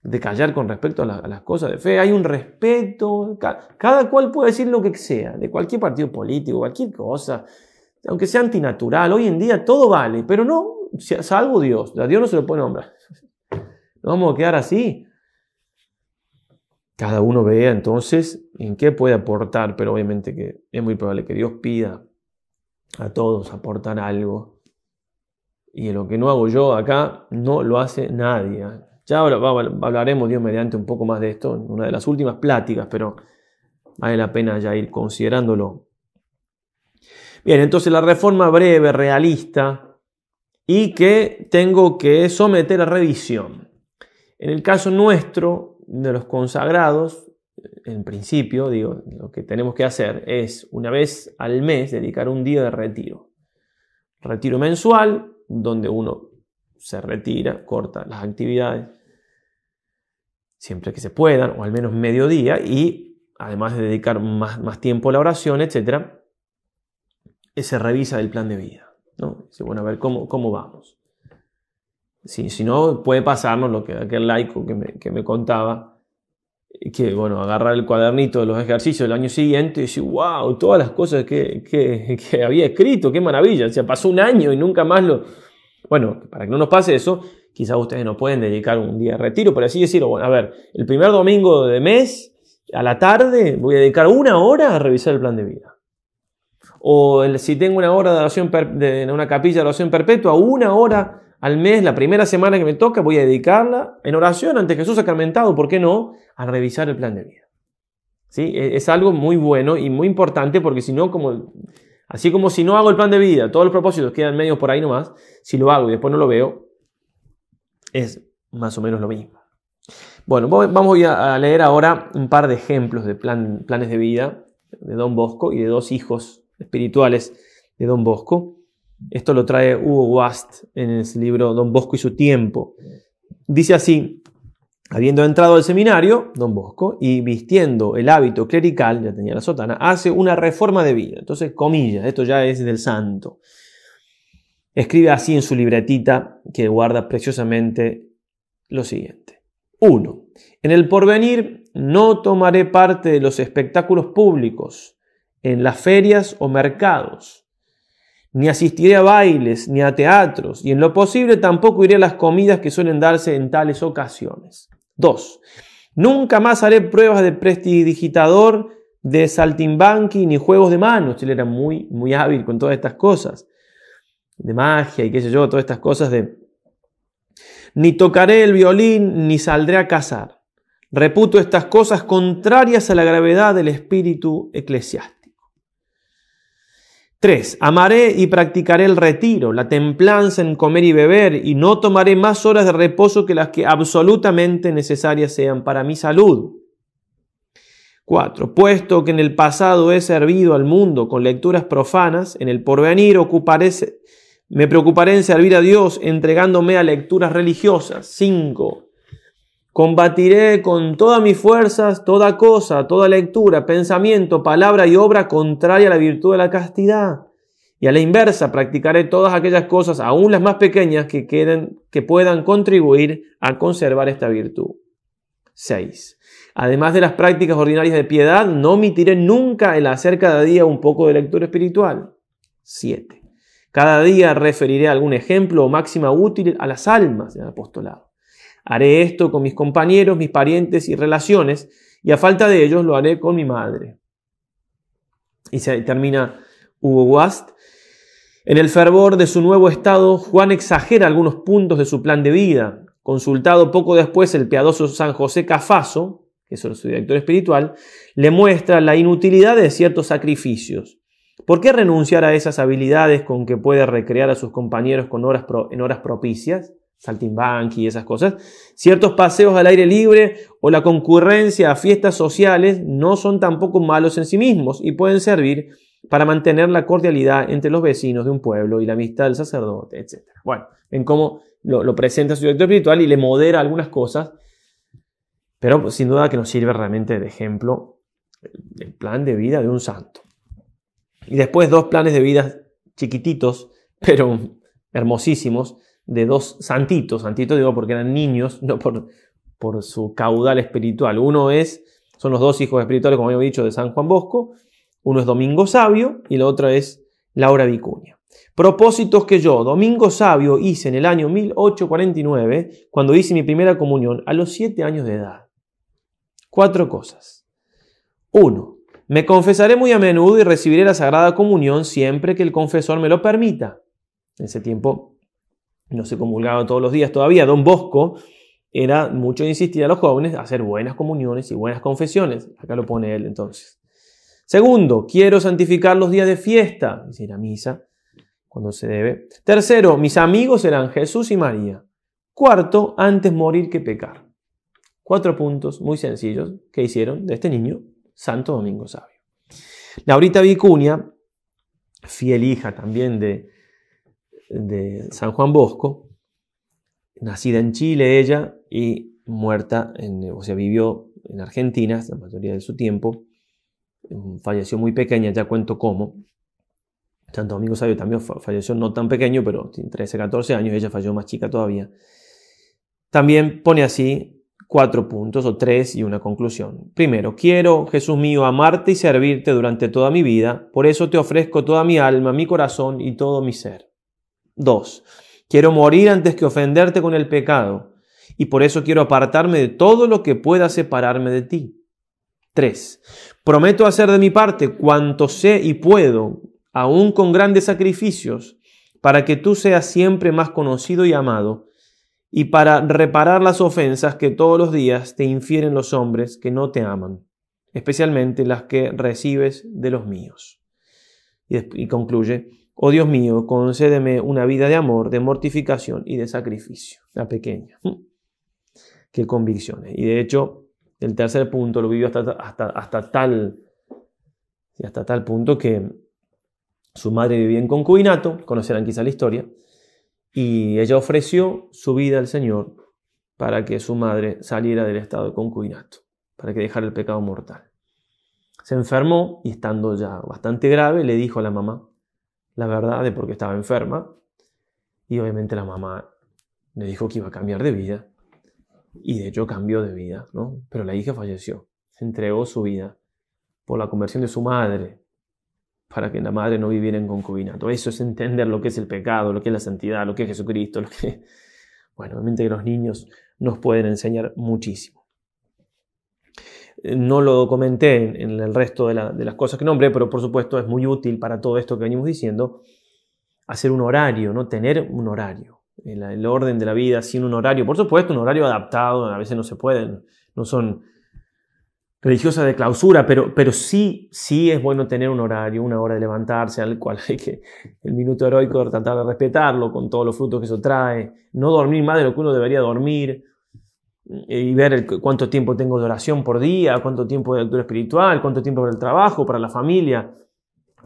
De callar con respecto a, las cosas de fe. Hay un respeto. Cada, cual puede decir lo que sea, de cualquier partido político, cualquier cosa, aunque sea antinatural. Hoy en día todo vale, pero no, salvo Dios. A Dios no se lo puede nombrar. No vamos a quedar así. Cada uno vea entonces en qué puede aportar, pero obviamente que es muy probable que Dios pida a todos, aportar algo. Y lo que no hago yo acá no lo hace nadie. Ya hablaremos, Dios mediante, un poco más de esto en una de las últimas pláticas, pero vale la pena ya ir considerándolo. Bien, entonces la reforma breve, realista, y que tengo que someter a revisión. En el caso nuestro, de los consagrados, en principio, digo, lo que tenemos que hacer es una vez al mes dedicar un día de retiro. Retiro mensual, donde uno se retira, corta las actividades, siempre que se puedan, o al menos mediodía, y además de dedicar más, más tiempo a la oración, etc., se revisa el plan de vida. ¿no? Bueno, a ver cómo, cómo vamos. si no, puede pasarnos lo que aquel laico que que me contaba, que bueno, agarrar el cuadernito de los ejercicios del año siguiente y decir, wow, todas las cosas que, que, que, había escrito, qué maravilla, o sea, pasó un año y nunca más lo... Bueno, para que no nos pase eso, quizás ustedes no pueden dedicar un día de retiro, pero así decirlo, bueno, a ver, el primer domingo de mes, a la tarde, voy a dedicar una hora a revisar el plan de vida. O si tengo una hora de oración en una capilla de oración perpetua, una hora al mes, la primera semana que me toca, voy a dedicarla en oración ante Jesús sacramentado, ¿por qué no? A revisar el plan de vida. ¿Sí? E, es algo muy bueno y muy importante porque si no, como, así como si no hago el plan de vida, todos los propósitos quedan medios por ahí nomás, si lo hago y después no lo veo, es más o menos lo mismo. Bueno, vamos a leer ahora un par de ejemplos de plan, planes de vida de Don Bosco y de dos hijos espirituales de Don Bosco. Esto lo trae Hugo Wast en el libro Don Bosco y su tiempo. Dice así, habiendo entrado al seminario, Don Bosco, y vistiendo el hábito clerical, ya tenía la sotana, hace una reforma de vida. Entonces, comillas, esto ya es del santo. Escribe así en su libretita que guarda preciosamente lo siguiente. 1. En el porvenir no tomaré parte de los espectáculos públicos, en las ferias o mercados ni asistiré a bailes, ni a teatros, y en lo posible tampoco iré a las comidas que suelen darse en tales ocasiones. Dos, Nunca más haré pruebas de prestidigitador, de saltimbanqui, ni juegos de manos. Él era muy, muy hábil con todas estas cosas, de magia y qué sé yo, todas estas cosas de... Ni tocaré el violín, ni saldré a cazar. Reputo estas cosas contrarias a la gravedad del espíritu eclesiástico. 3. Amaré y practicaré el retiro, la templanza en comer y beber, y no tomaré más horas de reposo que las que absolutamente necesarias sean para mi salud. 4. Puesto que en el pasado he servido al mundo con lecturas profanas, en el porvenir ocuparé, me preocuparé en servir a Dios entregándome a lecturas religiosas. 5. Combatiré con todas mis fuerzas toda cosa, toda lectura, pensamiento, palabra y obra contraria a la virtud de la castidad. Y a la inversa, practicaré todas aquellas cosas, aún las más pequeñas, que, queden, que puedan contribuir a conservar esta virtud. 6. Además de las prácticas ordinarias de piedad, no omitiré nunca el hacer cada día un poco de lectura espiritual. 7. Cada día referiré algún ejemplo o máxima útil a las almas del apostolado. Haré esto con mis compañeros, mis parientes y relaciones, y a falta de ellos lo haré con mi madre. Y se termina Hugo Guast. En el fervor de su nuevo estado, Juan exagera algunos puntos de su plan de vida. Consultado poco después, el piadoso San José Cafaso, que es su director espiritual, le muestra la inutilidad de ciertos sacrificios. ¿Por qué renunciar a esas habilidades con que puede recrear a sus compañeros con horas en horas propicias? saltimbanqui y esas cosas, ciertos paseos al aire libre o la concurrencia a fiestas sociales no son tampoco malos en sí mismos y pueden servir para mantener la cordialidad entre los vecinos de un pueblo y la amistad del sacerdote, etc. Bueno, en cómo lo, lo presenta su director espiritual y le modera algunas cosas, pero pues, sin duda que nos sirve realmente de ejemplo el plan de vida de un santo. Y después dos planes de vida chiquititos, pero hermosísimos, de dos santitos. Santitos digo porque eran niños, no por, por su caudal espiritual. Uno es, son los dos hijos espirituales, como he dicho, de San Juan Bosco. Uno es Domingo Sabio y la otra es Laura Vicuña. Propósitos que yo, Domingo Sabio, hice en el año 1849, cuando hice mi primera comunión, a los siete años de edad. Cuatro cosas. Uno, me confesaré muy a menudo y recibiré la Sagrada Comunión siempre que el confesor me lo permita. En ese tiempo no se comulgaba todos los días todavía, don Bosco era mucho insistir a los jóvenes a hacer buenas comuniones y buenas confesiones. Acá lo pone él entonces. Segundo, quiero santificar los días de fiesta, es decir, misa cuando se debe. Tercero, mis amigos eran Jesús y María. Cuarto, antes morir que pecar. Cuatro puntos muy sencillos que hicieron de este niño Santo Domingo Sabio. Laurita Vicuña, fiel hija también de, de San Juan Bosco, nacida en Chile ella y muerta, en, o sea, vivió en Argentina la mayoría de su tiempo, mm, falleció muy pequeña, ya cuento cómo. Santo Domingo Sabio también falleció no tan pequeño, pero 13, 14 años, ella falleció más chica todavía. También pone así cuatro puntos o tres y una conclusión. Primero, quiero, Jesús mío, amarte y servirte durante toda mi vida, por eso te ofrezco toda mi alma, mi corazón y todo mi ser. 2. quiero morir antes que ofenderte con el pecado y por eso quiero apartarme de todo lo que pueda separarme de ti. 3. Prometo hacer de mi parte cuanto sé y puedo, aun con grandes sacrificios, para que tú seas siempre más conocido y amado, y para reparar las ofensas que todos los días te infieren los hombres que no te aman, especialmente las que recibes de los míos. Y, concluye, Oh Dios mío, concédeme una vida de amor, de mortificación y de sacrificio. La pequeña. Qué convicciones. Y de hecho, el tercer punto lo vivió hasta, hasta, hasta tal y hasta tal punto que su madre vivía en concubinato, conocerán quizá la historia, y ella ofreció su vida al Señor para que su madre saliera del estado de concubinato, para que dejara el pecado mortal. Se enfermó y estando ya bastante grave, le dijo a la mamá, la verdad de porque estaba enferma. Y obviamente la mamá le dijo que iba a cambiar de vida. Y de hecho cambió de vida, ¿no? Pero la hija falleció. Se entregó su vida por la conversión de su madre para que la madre no viviera en concubinato. Eso es entender lo que es el pecado, lo que es la santidad, lo que es Jesucristo, lo que... Bueno, obviamente que los niños nos pueden enseñar muchísimo. No lo comenté en, el resto de, las cosas que nombré, pero por supuesto es muy útil para todo esto que venimos diciendo, hacer un horario, ¿no? Tener un horario. El, orden de la vida sin un horario. Por supuesto, un horario adaptado, a veces no se pueden, no son religiosas de clausura, pero, pero sí, sí es bueno tener un horario, una hora de levantarse, al cual hay que el minuto heroico tratar de respetarlo con todos los frutos que eso trae, no dormir más de lo que uno debería dormir, y ver cuánto tiempo tengo de oración por día, cuánto tiempo de lectura espiritual, cuánto tiempo para el trabajo, para la familia.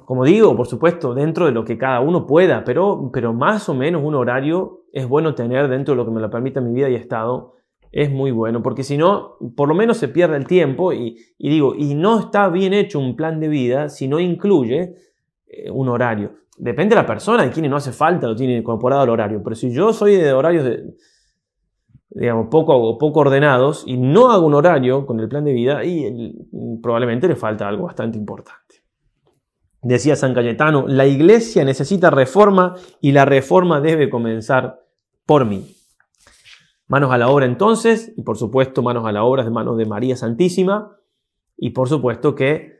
Como digo, por supuesto, dentro de lo que cada uno pueda, pero, pero más o menos un horario es bueno tener dentro de lo que me lo permita mi vida y estado. Es muy bueno, porque si no, por lo menos se pierde el tiempo y, digo, y no está bien hecho un plan de vida si no incluye eh, un horario. Depende de la persona, de quienes no hace falta, lo tiene incorporado al horario, pero si yo soy de horarios de digamos, poco, poco ordenados y no hago un horario con el plan de vida y probablemente le falta algo bastante importante. Decía San Cayetano, la iglesia necesita reforma y la reforma debe comenzar por mí. Manos a la obra entonces, y por supuesto manos a la obra de manos de María Santísima, y por supuesto que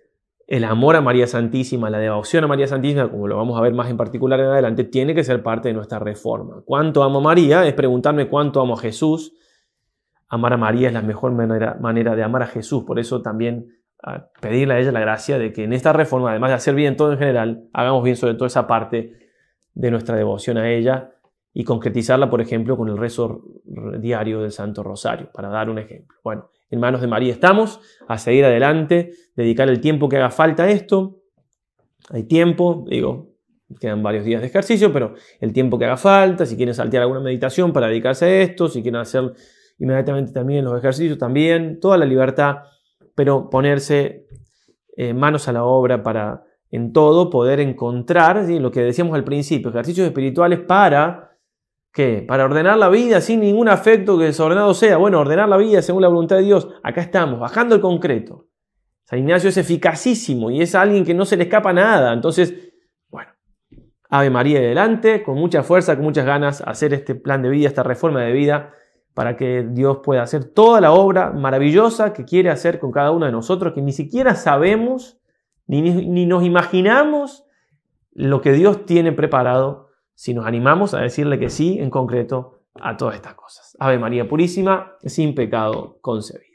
el amor a María Santísima, la devoción a María Santísima, como lo vamos a ver más en particular en adelante, tiene que ser parte de nuestra reforma. ¿Cuánto amo a María? Es preguntarme cuánto amo a Jesús. Amar a María es la mejor manera, de amar a Jesús, por eso también pedirle a ella la gracia de que en esta reforma, además de hacer bien todo en general, hagamos bien sobre todo esa parte de nuestra devoción a ella y concretizarla, por ejemplo, con el rezo diario del Santo Rosario, para dar un ejemplo. Bueno, en manos de María estamos, a seguir adelante, dedicar el tiempo que haga falta a esto. Hay tiempo, digo, quedan varios días de ejercicio, pero el tiempo que haga falta, si quieren saltear alguna meditación para dedicarse a esto, si quieren hacer inmediatamente también los ejercicios, también, toda la libertad, pero ponerse eh, manos a la obra para en todo poder encontrar lo que decíamos al principio, ejercicios espirituales para que Para ordenar la vida sin ningún afecto que desordenado sea. Bueno, ordenar la vida según la voluntad de Dios. Acá estamos, bajando el concreto. San Ignacio es eficacísimo y es alguien que no se le escapa nada. Entonces, bueno, Ave María adelante, con mucha fuerza, con muchas ganas, hacer este plan de vida, esta reforma de vida, para que Dios pueda hacer toda la obra maravillosa que quiere hacer con cada uno de nosotros, que ni siquiera sabemos, ni, ni nos imaginamos lo que Dios tiene preparado si nos animamos a decirle que sí en concreto a todas estas cosas. Ave María Purísima, sin pecado concebida.